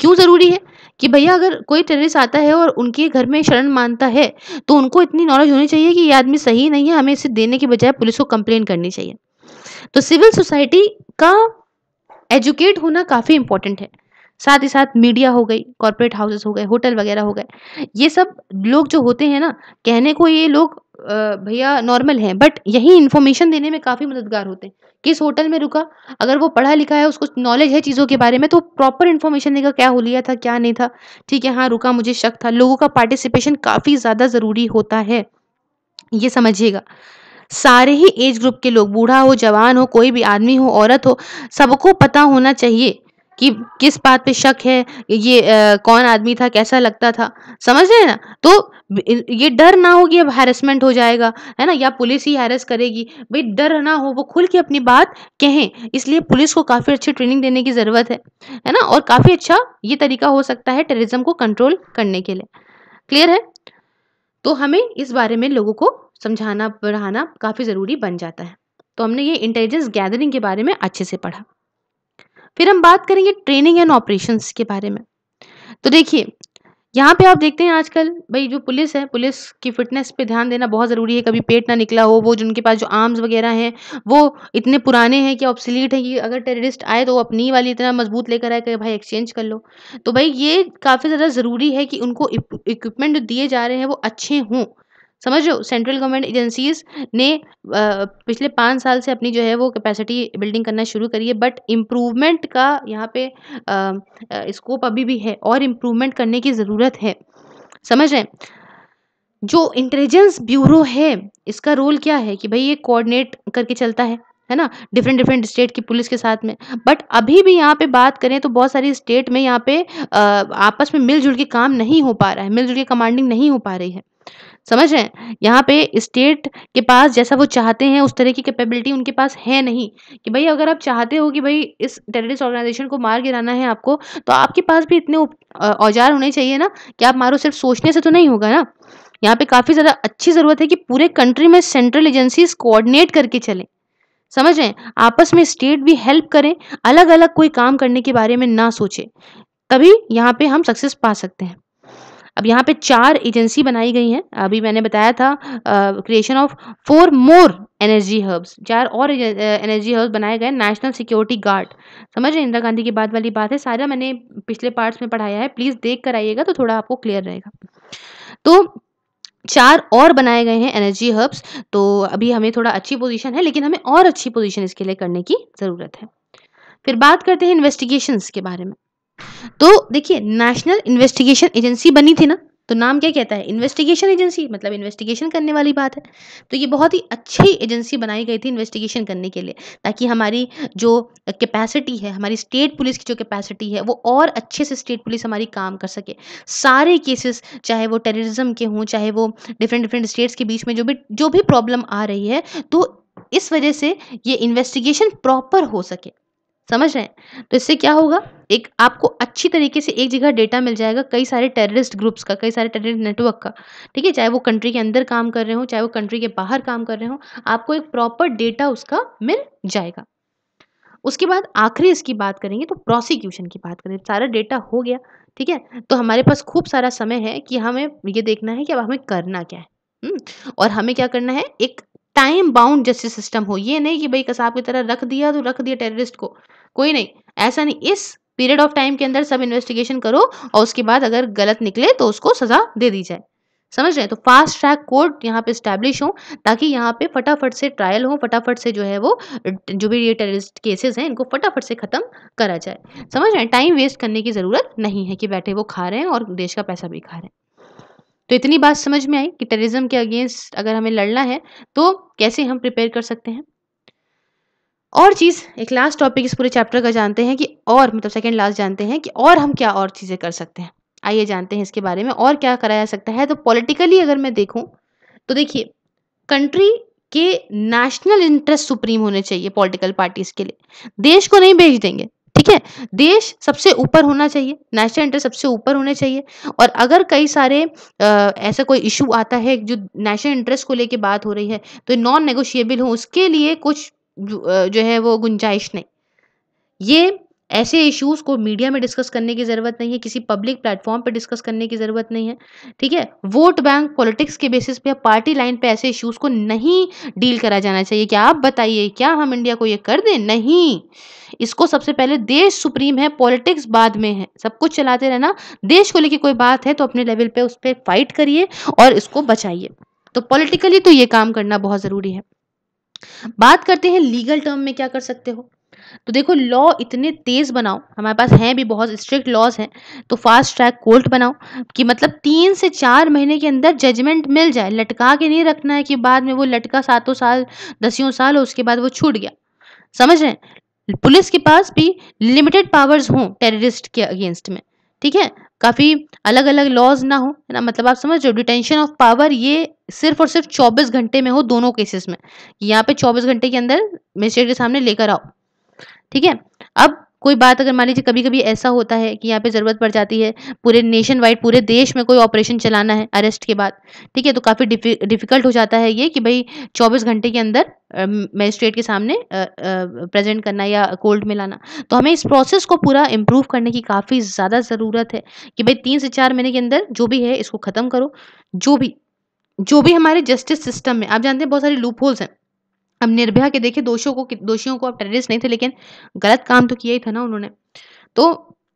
क्यों ज़रूरी है कि भैया अगर कोई टेररिस्ट आता है और उनके घर में शरण मानता है तो उनको इतनी नॉलेज होनी चाहिए कि ये आदमी सही नहीं है हमें इसे देने के बजाय पुलिस को कंप्लेन करनी चाहिए तो सिविल सोसाइटी का एजुकेट होना काफ़ी इंपॉर्टेंट है साथ ही साथ मीडिया हो गई कॉरपोरेट हाउसेस हो गए होटल वगैरह हो गए ये सब लोग जो होते हैं ना कहने को ये लोग भैया नॉर्मल हैं बट यही इन्फॉर्मेशन देने में काफ़ी मददगार होते हैं किस होटल में रुका अगर वो पढ़ा लिखा है उसको नॉलेज है चीज़ों के बारे में तो प्रॉपर इन्फॉर्मेशन देगा क्या हो लिया था क्या नहीं था ठीक है हाँ रुका मुझे शक था लोगों का पार्टिसिपेशन काफ़ी ज़्यादा ज़रूरी होता है ये समझिएगा सारे ही एज ग्रुप के लोग बूढ़ा हो जवान हो कोई भी आदमी हो औरत हो सबको पता होना चाहिए कि किस बात पे शक है ये आ, कौन आदमी था कैसा लगता था समझ रहे हैं ना तो ये डर ना हो कि अब हैरेसमेंट हो जाएगा है ना या पुलिस ही हैरेस करेगी भाई डर ना हो वो खुल के अपनी बात कहें इसलिए पुलिस को काफ़ी अच्छी ट्रेनिंग देने की ज़रूरत है है ना और काफ़ी अच्छा ये तरीका हो सकता है टेररिज्म को कंट्रोल करने के लिए क्लियर है तो हमें इस बारे में लोगों को समझाना पढ़ाना काफ़ी ज़रूरी बन जाता है तो हमने ये इंटेलिजेंस गैदरिंग के बारे में अच्छे से पढ़ा फिर हम बात करेंगे ट्रेनिंग एंड ऑपरेशन के बारे में तो देखिए यहाँ पे आप देखते हैं आजकल भाई जो पुलिस है पुलिस की फिटनेस पे ध्यान देना बहुत ज़रूरी है कभी पेट ना निकला हो वो जिनके पास जो आर्म्स वगैरह हैं वो इतने पुराने हैं कि ऑप्सिलीट हैं कि अगर टेररिस्ट आए तो वो अपनी वाली इतना मजबूत लेकर आए कि भाई एक्सचेंज कर लो तो भाई ये काफ़ी ज़्यादा ज़रूरी है कि उनको इक्विपमेंट जो दिए जा रहे हैं वो अच्छे हों समझ रहे हो सेंट्रल गवर्नमेंट एजेंसीज़ ने पिछले पाँच साल से अपनी जो है वो कैपेसिटी बिल्डिंग करना शुरू करी है बट इम्प्रूवमेंट का यहाँ पे स्कोप अभी भी है और इम्प्रूवमेंट करने की ज़रूरत है समझ रहे हैं जो इंटेलिजेंस ब्यूरो है इसका रोल क्या है कि भाई ये कोऑर्डिनेट करके चलता है है ना डिफरेंट डिफरेंट स्टेट की पुलिस के साथ में बट अभी भी यहाँ पे बात करें तो बहुत सारी स्टेट में यहाँ पे आ, आपस में मिलजुल के काम नहीं हो पा रहा है मिलजुल के कमांडिंग नहीं हो पा रही है समझ रहे हैं यहाँ पे स्टेट के पास जैसा वो चाहते हैं उस तरह की कैपेबिलिटी उनके पास है नहीं कि भाई अगर आप चाहते हो कि भाई इस टेररिस्ट ऑर्गेनाइजेशन को मार गिराना है आपको तो आपके पास भी इतने औजार होने चाहिए ना कि आप मारो सिर्फ सोचने से तो नहीं होगा ना यहाँ पे काफ़ी ज़्यादा अच्छी ज़रूरत है कि पूरे कंट्री में सेंट्रल एजेंसीज कोऑर्डिनेट करके चलें समझ रहे हैं आपस में स्टेट भी हेल्प करें अलग अलग कोई काम करने के बारे में ना सोचे तभी यहाँ पे हम सक्सेस पा सकते हैं अब यहाँ पे चार एजेंसी बनाई गई हैं अभी मैंने बताया था creation of four more NSG hubs चार और एनर्जी हर्ब्स बनाए गए नेशनल सिक्योरिटी गार्ड समझ रहे इंदिरा गांधी की बात वाली बात है सारा मैंने पिछले पार्ट्स में पढ़ाया है प्लीज़ देख कर आइएगा तो थोड़ा आपको क्लियर रहेगा तो चार और बनाए गए हैं एनर्जी हर्ब्स तो अभी हमें थोड़ा अच्छी पोजीशन है लेकिन हमें और अच्छी पोजीशन इसके लिए करने की ज़रूरत है फिर बात करते हैं इन्वेस्टिगेशंस के बारे में तो देखिए नेशनल इन्वेस्टिगेशन एजेंसी बनी थी ना तो नाम क्या कहता है इन्वेस्टिगेशन एजेंसी मतलब इन्वेस्टिगेशन करने वाली बात है तो ये बहुत ही अच्छी एजेंसी बनाई गई थी इन्वेस्टिगेशन करने के लिए ताकि हमारी जो कैपेसिटी है हमारी स्टेट पुलिस की जो कैपेसिटी है वो और अच्छे से स्टेट पुलिस हमारी काम कर सके सारे केसेस चाहे वो टेररिज्म के हों चाहे वो डिफरेंट डिफरेंट स्टेट्स के बीच में जो भी जो भी प्रॉब्लम आ रही है तो इस वजह से ये इन्वेस्टिगेशन प्रॉपर हो सके समझ रहे हैं तो इससे क्या होगा एक आपको अच्छी तरीके से एक जगह डेटा मिल जाएगा कई सारे टेररिस्ट ग्रुप्स का कई सारे टेररिस्ट नेटवर्क का ठीक है चाहे वो कंट्री के अंदर काम कर रहे हो चाहे वो कंट्री के बाहर काम कर रहे हो आपको एक प्रॉपर डेटा उसका मिल जाएगा उसके बाद आखिरी इसकी बात करेंगे तो प्रोसिक्यूशन की बात करें सारा डेटा हो गया ठीक है तो हमारे पास खूब सारा समय है कि हमें ये देखना है कि अब हमें करना क्या है हम्म? और हमें क्या करना है एक टाइम बाउंड जस्टिस सिस्टम हो ये नहीं कि भाई कसाब की तरह रख दिया तो रख दिया टेररिस्ट को कोई नहीं ऐसा नहीं इस पीरियड ऑफ टाइम के अंदर सब इन्वेस्टिगेशन करो और उसके बाद अगर गलत निकले तो उसको सजा दे दी जाए समझ रहे हैं तो फास्ट ट्रैक कोर्ट यहाँ पे स्टैब्लिश हो ताकि यहाँ पे फटाफट से ट्रायल हो फटाफट से जो है वो जो भी ये टेररिस्ट केसेस हैं इनको फटाफट से ख़त्म करा जाए समझ रहे हैं टाइम वेस्ट करने की ज़रूरत नहीं है कि बैठे वो खा रहे हैं और देश का पैसा भी खा रहे हैं तो इतनी बात समझ में आई कि टेररिज्म के अगेंस्ट अगर हमें लड़ना है तो कैसे हम प्रिपेयर कर सकते हैं और चीज़ एक लास्ट टॉपिक इस पूरे चैप्टर का जानते हैं कि और मतलब सेकेंड लास्ट जानते हैं कि और हम क्या और चीज़ें कर सकते हैं आइए जानते हैं इसके बारे में और क्या कराया जा सकता है तो पॉलिटिकली अगर मैं देखूं तो देखिए कंट्री के नेशनल इंटरेस्ट सुप्रीम होने चाहिए पॉलिटिकल पार्टीज के लिए देश को नहीं भेज देंगे ठीक है देश सबसे ऊपर होना चाहिए नेशनल इंटरेस्ट सबसे ऊपर होने चाहिए और अगर कई सारे आ, ऐसा कोई इशू आता है जो नेशनल इंटरेस्ट को लेके बात हो रही है तो नॉन नेगोशिएबल हो उसके लिए कुछ जो है वो गुंजाइश नहीं ये ऐसे इश्यूज को मीडिया में डिस्कस करने की ज़रूरत नहीं है किसी पब्लिक प्लेटफॉर्म पर डिस्कस करने की ज़रूरत नहीं है ठीक है वोट बैंक पॉलिटिक्स के बेसिस पे पार्टी लाइन पे ऐसे इश्यूज को नहीं डील करा जाना चाहिए क्या आप बताइए क्या हम इंडिया को ये कर दें नहीं इसको सबसे पहले देश सुप्रीम है पॉलिटिक्स बाद में है सब कुछ चलाते रहना देश को लेकर कोई बात है तो अपने लेवल पर उस पर फाइट करिए और इसको बचाइए तो पॉलिटिकली तो ये काम करना बहुत ज़रूरी है बात करते हैं लीगल टर्म में क्या कर सकते हो तो देखो लॉ इतने तेज़ बनाओ हमारे पास हैं भी बहुत स्ट्रिक्ट लॉज हैं तो फास्ट ट्रैक कोर्ट बनाओ कि मतलब तीन से चार महीने के अंदर जजमेंट मिल जाए लटका के नहीं रखना है कि बाद में वो लटका सातों साल दसियों साल और उसके बाद वो छूट गया समझ रहे हैं पुलिस के पास भी लिमिटेड पावर्स हों टेररिस्ट के अगेंस्ट में ठीक है काफ़ी अलग अलग लॉज ना हो है ना मतलब आप समझ रहे हो डिटेंशन ऑफ पावर ये सिर्फ और सिर्फ 24 घंटे में हो दोनों केसेस में यहाँ पे 24 घंटे के अंदर मजिस्ट्रेट के सामने लेकर आओ ठीक है अब कोई बात अगर मान लीजिए कभी कभी ऐसा होता है कि यहाँ पे ज़रूरत पड़ जाती है पूरे नेशन वाइड पूरे देश में कोई ऑपरेशन चलाना है अरेस्ट के बाद ठीक है तो काफ़ी डिफ़िकल्ट हो जाता है ये कि भाई चौबीस घंटे के अंदर मजिस्ट्रेट के सामने प्रेजेंट करना या कोर्ट में लाना तो हमें इस प्रोसेस को पूरा इम्प्रूव करने की काफ़ी ज़्यादा ज़रूरत है कि भाई तीन से चार महीने के अंदर जो भी है इसको ख़त्म करो जो भी जो भी हमारे जस्टिस सिस्टम में आप जानते हैं बहुत सारे लूप होल्स हैं अब निर्भया के देखे दोषियों को दोषियों को अब टेररिस्ट नहीं थे लेकिन गलत काम तो किया ही था ना उन्होंने तो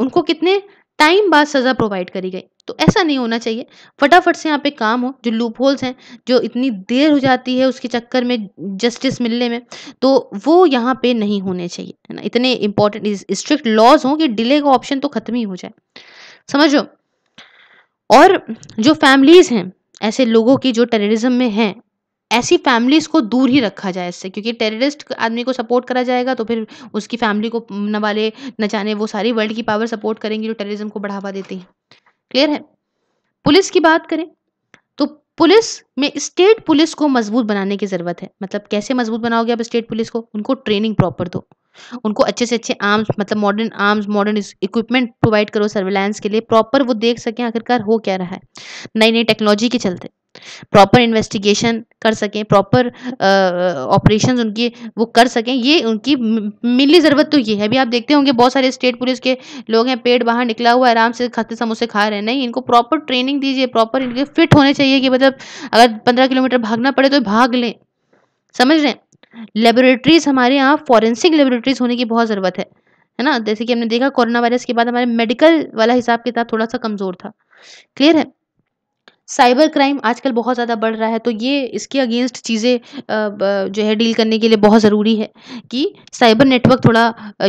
उनको कितने टाइम बाद सज़ा प्रोवाइड करी गई तो ऐसा नहीं होना चाहिए फटाफट से यहाँ पे काम हो जो लूप होल्स हैं जो इतनी देर हो जाती है उसके चक्कर में जस्टिस मिलने में तो वो यहाँ पे नहीं होने चाहिए है ना इतने इंपॉर्टेंट स्ट्रिक्ट लॉज हों कि डिले का ऑप्शन तो ख़त्म ही हो जाए समझो और जो फैमिलीज़ हैं ऐसे लोगों की जो टेररिज्म में हैं ऐसी फैमिलीज़ को दूर ही रखा जाए इससे क्योंकि टेररिस्ट आदमी को सपोर्ट करा जाएगा तो फिर उसकी फैमिली को न वाले न जाने वो सारी वर्ल्ड की पावर सपोर्ट करेंगी जो टेररिज्म को बढ़ावा देती है क्लियर है पुलिस की बात करें तो पुलिस में स्टेट पुलिस को मजबूत बनाने की ज़रूरत है मतलब कैसे मजबूत बनाओगे आप स्टेट पुलिस को उनको ट्रेनिंग प्रॉपर दो उनको अच्छे से अच्छे आर्म्स मतलब modern arms modern equipment provide करो सर्विलांस के लिए प्रॉपर वो देख सकें आखिरकार हो क्या रहा है नई नई टेक्नोलॉजी के चलते प्रॉपर इन्वेस्टिगेशन कर सकें प्रॉपर ऑपरेशन उनकी वो कर सकें ये उनकी मिली ज़रूरत तो ये है अभी आप देखते होंगे बहुत सारे स्टेट पुलिस के लोग हैं पेट बाहर निकला हुआ आराम से खाते समोसे खा रहे हैं नहीं इनको प्रॉपर ट्रेनिंग दीजिए प्रॉपर इनके फिट होने चाहिए कि मतलब अगर पंद्रह किलोमीटर भागना पड़े तो भाग लें समझ रहे हैं लेबोरेटरीज हमारे यहाँ फॉरेंसिक लेबोरेटरीज होने की बहुत ज़रूरत है है ना जैसे कि हमने देखा कोरोना वायरस के बाद हमारे मेडिकल वाला हिसाब किताब थोड़ा सा कमज़ोर था क्लियर है साइबर क्राइम आजकल बहुत ज़्यादा बढ़ रहा है तो ये इसके अगेंस्ट चीज़ें जो है डील करने के लिए बहुत ज़रूरी है कि साइबर नेटवर्क थोड़ा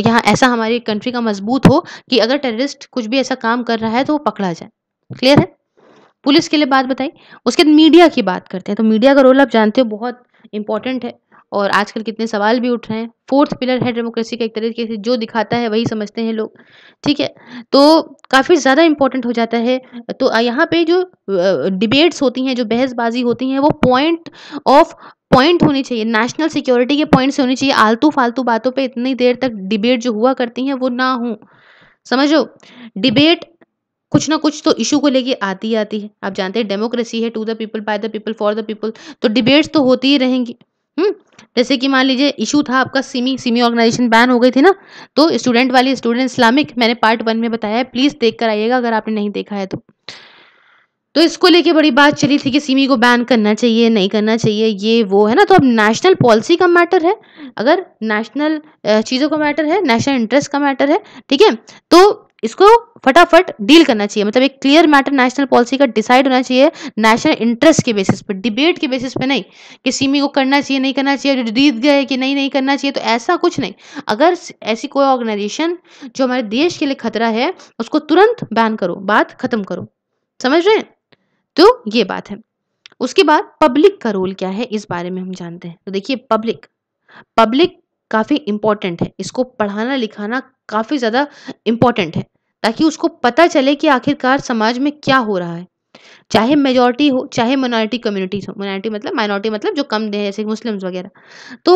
यहाँ ऐसा हमारी कंट्री का मजबूत हो कि अगर टेररिस्ट कुछ भी ऐसा काम कर रहा है तो वो पकड़ा जाए क्लियर है पुलिस के लिए बात बताई उसके बाद मीडिया की बात करते हैं तो मीडिया का रोल आप जानते हो बहुत इंपॉर्टेंट है और आजकल कितने सवाल भी उठ रहे हैं फोर्थ पिलर है डेमोक्रेसी का एक तरीके से जो दिखाता है वही समझते हैं लोग ठीक है तो काफ़ी ज़्यादा इम्पोर्टेंट हो जाता है तो यहाँ पे जो डिबेट्स होती हैं जो बहसबाजी होती हैं वो पॉइंट ऑफ पॉइंट होनी चाहिए नेशनल सिक्योरिटी के पॉइंट से होनी चाहिए आलतू फालतू बातों पर इतनी देर तक डिबेट जो हुआ करती हैं वो ना हो समझो डिबेट कुछ ना कुछ तो इशू को लेके आती आती है आप जानते हैं डेमोक्रेसी है to the people by the people for the people तो डिबेट्स तो होती ही रहेंगी हम्म, जैसे कि मान लीजिए इशू था आपका सिमी सिमी ऑर्गेनाइजेशन बैन हो गई थी ना तो स्टूडेंट वाली स्टूडेंट इस्लामिक मैंने पार्ट वन में बताया है प्लीज़ देख कर आइएगा अगर आपने नहीं देखा है तो तो इसको लेके बड़ी बात चली थी कि सिमी को बैन करना चाहिए नहीं करना चाहिए ये वो है ना तो अब नेशनल पॉलिसी का मैटर है अगर नेशनल चीज़ों का मैटर है नेशनल इंटरेस्ट का मैटर है ठीक है तो इसको फटाफट डील करना चाहिए मतलब एक क्लियर मैटर नेशनल पॉलिसी का डिसाइड होना चाहिए नेशनल इंटरेस्ट के बेसिस पर डिबेट के बेसिस पे नहीं कि सीमी e को करना चाहिए नहीं करना चाहिए जीत गए कि नहीं नहीं करना चाहिए तो ऐसा कुछ नहीं अगर ऐसी कोई ऑर्गेनाइजेशन जो हमारे देश के लिए खतरा है उसको तुरंत बैन करो बात खत्म करो समझ रहे हैं तो ये बात है उसके बाद पब्लिक का रोल क्या है इस बारे में हम जानते हैं तो देखिए पब्लिक पब्लिक काफ़ी इंपॉर्टेंट है इसको पढ़ाना लिखाना काफ़ी ज़्यादा इम्पॉर्टेंट है ताकि उसको पता चले कि आखिरकार समाज में क्या हो रहा है चाहे मेजॉरिटी हो चाहे माइनॉरिटी कम्युनिटीज हो माइनॉरिटी मतलब माइनॉरिटी मतलब जो कम है जैसे मुस्लिम्स वगैरह तो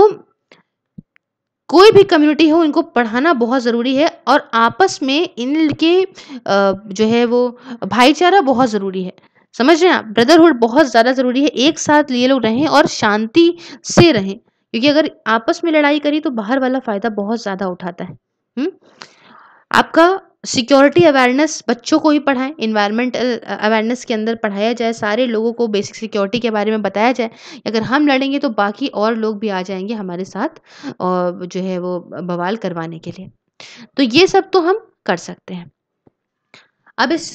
कोई भी कम्युनिटी हो इनको पढ़ाना बहुत ज़रूरी है और आपस में इनके जो है वो भाईचारा बहुत ज़रूरी है समझ रहे हैं आप ब्रदरहुड बहुत ज़्यादा ज़रूरी है एक साथ ये लोग रहें और शांति से रहें क्योंकि अगर आपस में लड़ाई करी तो बाहर वाला फ़ायदा बहुत ज़्यादा उठाता है हम्म? आपका सिक्योरिटी अवेयरनेस बच्चों को ही पढ़ाएं इन्वायरमेंटल अवेयरनेस के अंदर पढ़ाया जाए सारे लोगों को बेसिक सिक्योरिटी के बारे में बताया जाए अगर हम लड़ेंगे तो बाकी और लोग भी आ जाएंगे हमारे साथ और जो है वो बवाल करवाने के लिए तो ये सब तो हम कर सकते हैं अब इस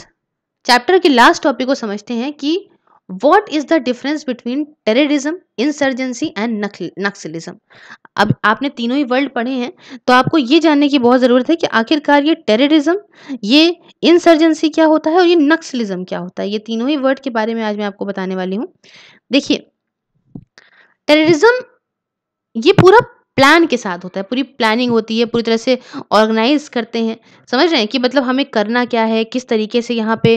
चैप्टर के लास्ट टॉपिक को समझते हैं कि what is the difference between terrorism insurgency and naxalism अब आपने तीनों ही वर्ल्ड पढ़े हैं तो आपको ये जानने की बहुत ज़रूरत है कि आखिरकार ये टेररिज्म ये इंसर्जेंसी क्या होता है और ये नक्सलिज्म क्या होता है ये तीनों ही वर्ड के बारे में आज मैं आपको बताने वाली हूँ देखिए टेररिज्म ये पूरा प्लान के साथ होता है पूरी प्लानिंग होती है पूरी तरह से ऑर्गेनाइज करते हैं समझ रहे हैं कि मतलब हमें करना क्या है किस तरीके से यहाँ पे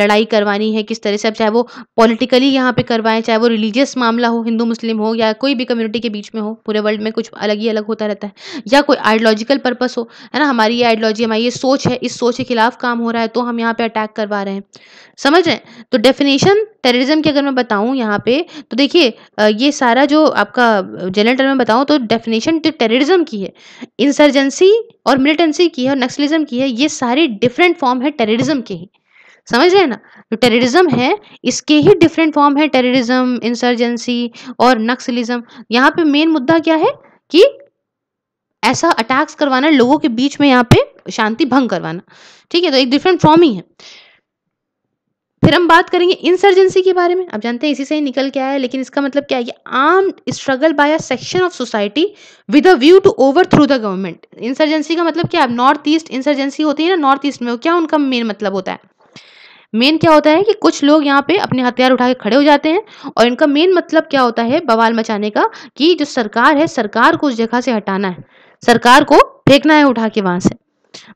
लड़ाई करवानी है किस तरह से अब चाहे वो पॉलिटिकली यहाँ पे करवाएं चाहे वो रिलीजियस मामला हो हिंदू मुस्लिम हो या कोई भी कम्युनिटी के बीच में हो पूरे वर्ल्ड में कुछ अलग ही अलग होता रहता है या कोई आइडियोलॉजिकल पर्पज हो है ना हमारी ये आइडियोलॉजी हमारी ये सोच है इस सोच के खिलाफ काम हो रहा है तो हम यहाँ पर अटैक करवा रहे हैं समझ रहे हैं तो डेफिनेशन टेररिज्म की अगर मैं बताऊँ यहाँ पे तो देखिए ये सारा जो आपका जेनरल जनरल टर्म में बताऊँ तो डेफिनेशन जो टेररिज्म की है इंसर्जेंसी और मिलिटेंसी की है और नक्सलिज्म की है ये सारे डिफरेंट फॉर्म है टेररिज्म के ही समझ रहे हैं ना जो तो टेररिज्म है इसके ही डिफरेंट फॉर्म है टेररिज्म इंसर्जेंसी और नक्सलिज्म यहाँ पे मेन मुद्दा क्या है कि ऐसा अटैक्स करवाना लोगों के बीच में यहाँ पे शांति भंग करवाना ठीक है तो एक डिफरेंट फॉर्म ही है फिर हम बात करेंगे इंसर्जेंसी के बारे में आप जानते हैं इसी से ही निकल के आया है लेकिन इसका मतलब क्या है ये struggle by a section of society with a view to overthrow the government insurgency का मतलब क्या है नॉर्थ ईस्ट इंसर्जेंसी होती है ना नॉर्थ ईस्ट में क्या उनका मेन मतलब होता है मेन क्या होता है कि कुछ लोग यहाँ पे अपने हथियार उठा के खड़े हो जाते हैं और इनका मेन मतलब क्या होता है बवाल मचाने का कि जो सरकार है सरकार को उस जगह से हटाना है सरकार को फेंकना है उठा के वहां से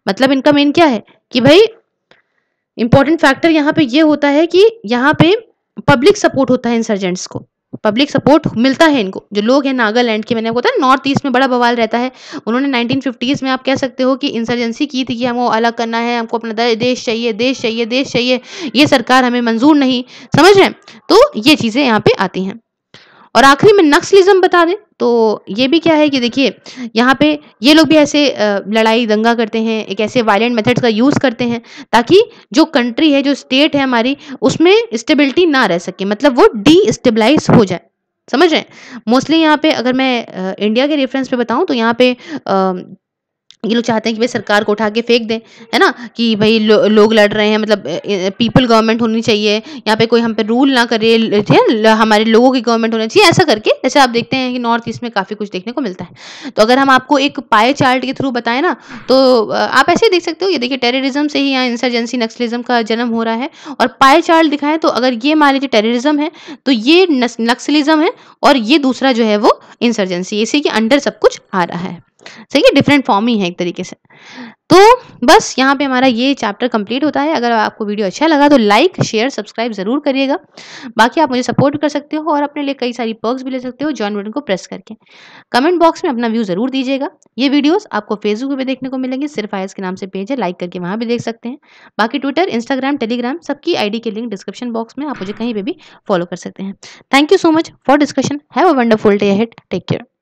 मतलब इनका मेन क्या है कि भाई इंपॉर्टेंट फैक्टर यहाँ पे ये होता है कि यहाँ पे पब्लिक सपोर्ट होता है इंसर्जेंट्स को पब्लिक सपोर्ट मिलता है इनको जो लोग हैं नागालैंड के मैंने आपको बताया नॉर्थ ईस्ट में बड़ा बवाल रहता है उन्होंने 1950s में आप कह सकते हो कि इंसर्जेंसी की थी कि हमको अलग करना है हमको अपना देश चाहिए देश चाहिए देश चाहिए ये सरकार हमें मंजूर नहीं समझ रहे तो ये चीज़ें यहाँ पे आती हैं और आखिरी में नक्सलिज्म बता दें तो ये भी क्या है कि देखिए यहाँ पे ये लोग भी ऐसे लड़ाई दंगा करते हैं एक ऐसे वायलेंट मेथड्स का यूज़ करते हैं ताकि जो कंट्री है जो स्टेट है हमारी उसमें स्टेबिलिटी ना रह सके मतलब वो डीस्टेबलाइज हो जाए समझ रहे हैं मोस्टली यहाँ पे अगर मैं इंडिया के रेफरेंस पे बताऊँ तो यहाँ पे ये लोग चाहते हैं कि भाई सरकार को उठा के फेंक दें है ना कि भाई लो, लोग लड़ रहे हैं मतलब पीपल गवर्नमेंट होनी चाहिए यहाँ पे कोई हम पे रूल ना करे हमारे लोगों की गवर्नमेंट होनी चाहिए ऐसा करके जैसे आप देखते हैं कि नॉर्थ ईस्ट में काफ़ी कुछ देखने को मिलता है तो अगर हम आपको एक पाए चार्ट के थ्रू बताएं ना तो आप ऐसे ही देख सकते हो ये देखिए टेररिज्म से ही यहाँ इंसर्जेंसी नक्सलिज्म का जन्म हो रहा है और पाए चार्ट दिखाएं तो अगर ये मान लीजिए टेररिज्म है तो ये नक्सलिज्म है और ये दूसरा जो है वो इंसर्जेंसी इसी के अंडर सब कुछ आ रहा है सही है डिफरेंट फॉर्म ही है एक तरीके से तो बस यहाँ पे हमारा ये चैप्टर कंप्लीट होता है अगर आपको वीडियो अच्छा लगा तो लाइक शेयर सब्सक्राइब ज़रूर करिएगा बाकी आप मुझे सपोर्ट कर सकते हो और अपने लिए कई सारी पर्क्स भी ले सकते हो जॉइन बटन को प्रेस करके कमेंट बॉक्स में अपना व्यू ज़रूर दीजिएगा ये वीडियोस आपको फेसबुक पर देखने को मिलेंगे सिर्फ आयस के नाम से पेज है लाइक करके वहाँ भी देख सकते हैं बाकी ट्विटर इंस्टाग्राम टेलीग्राम सबकी आई के लिंक डिस्क्रिप्शन बॉक्स में आप मुझे कहीं पर भी फॉलो कर सकते हैं thank you so much for discussion have a wonderful day हेट टेक केयर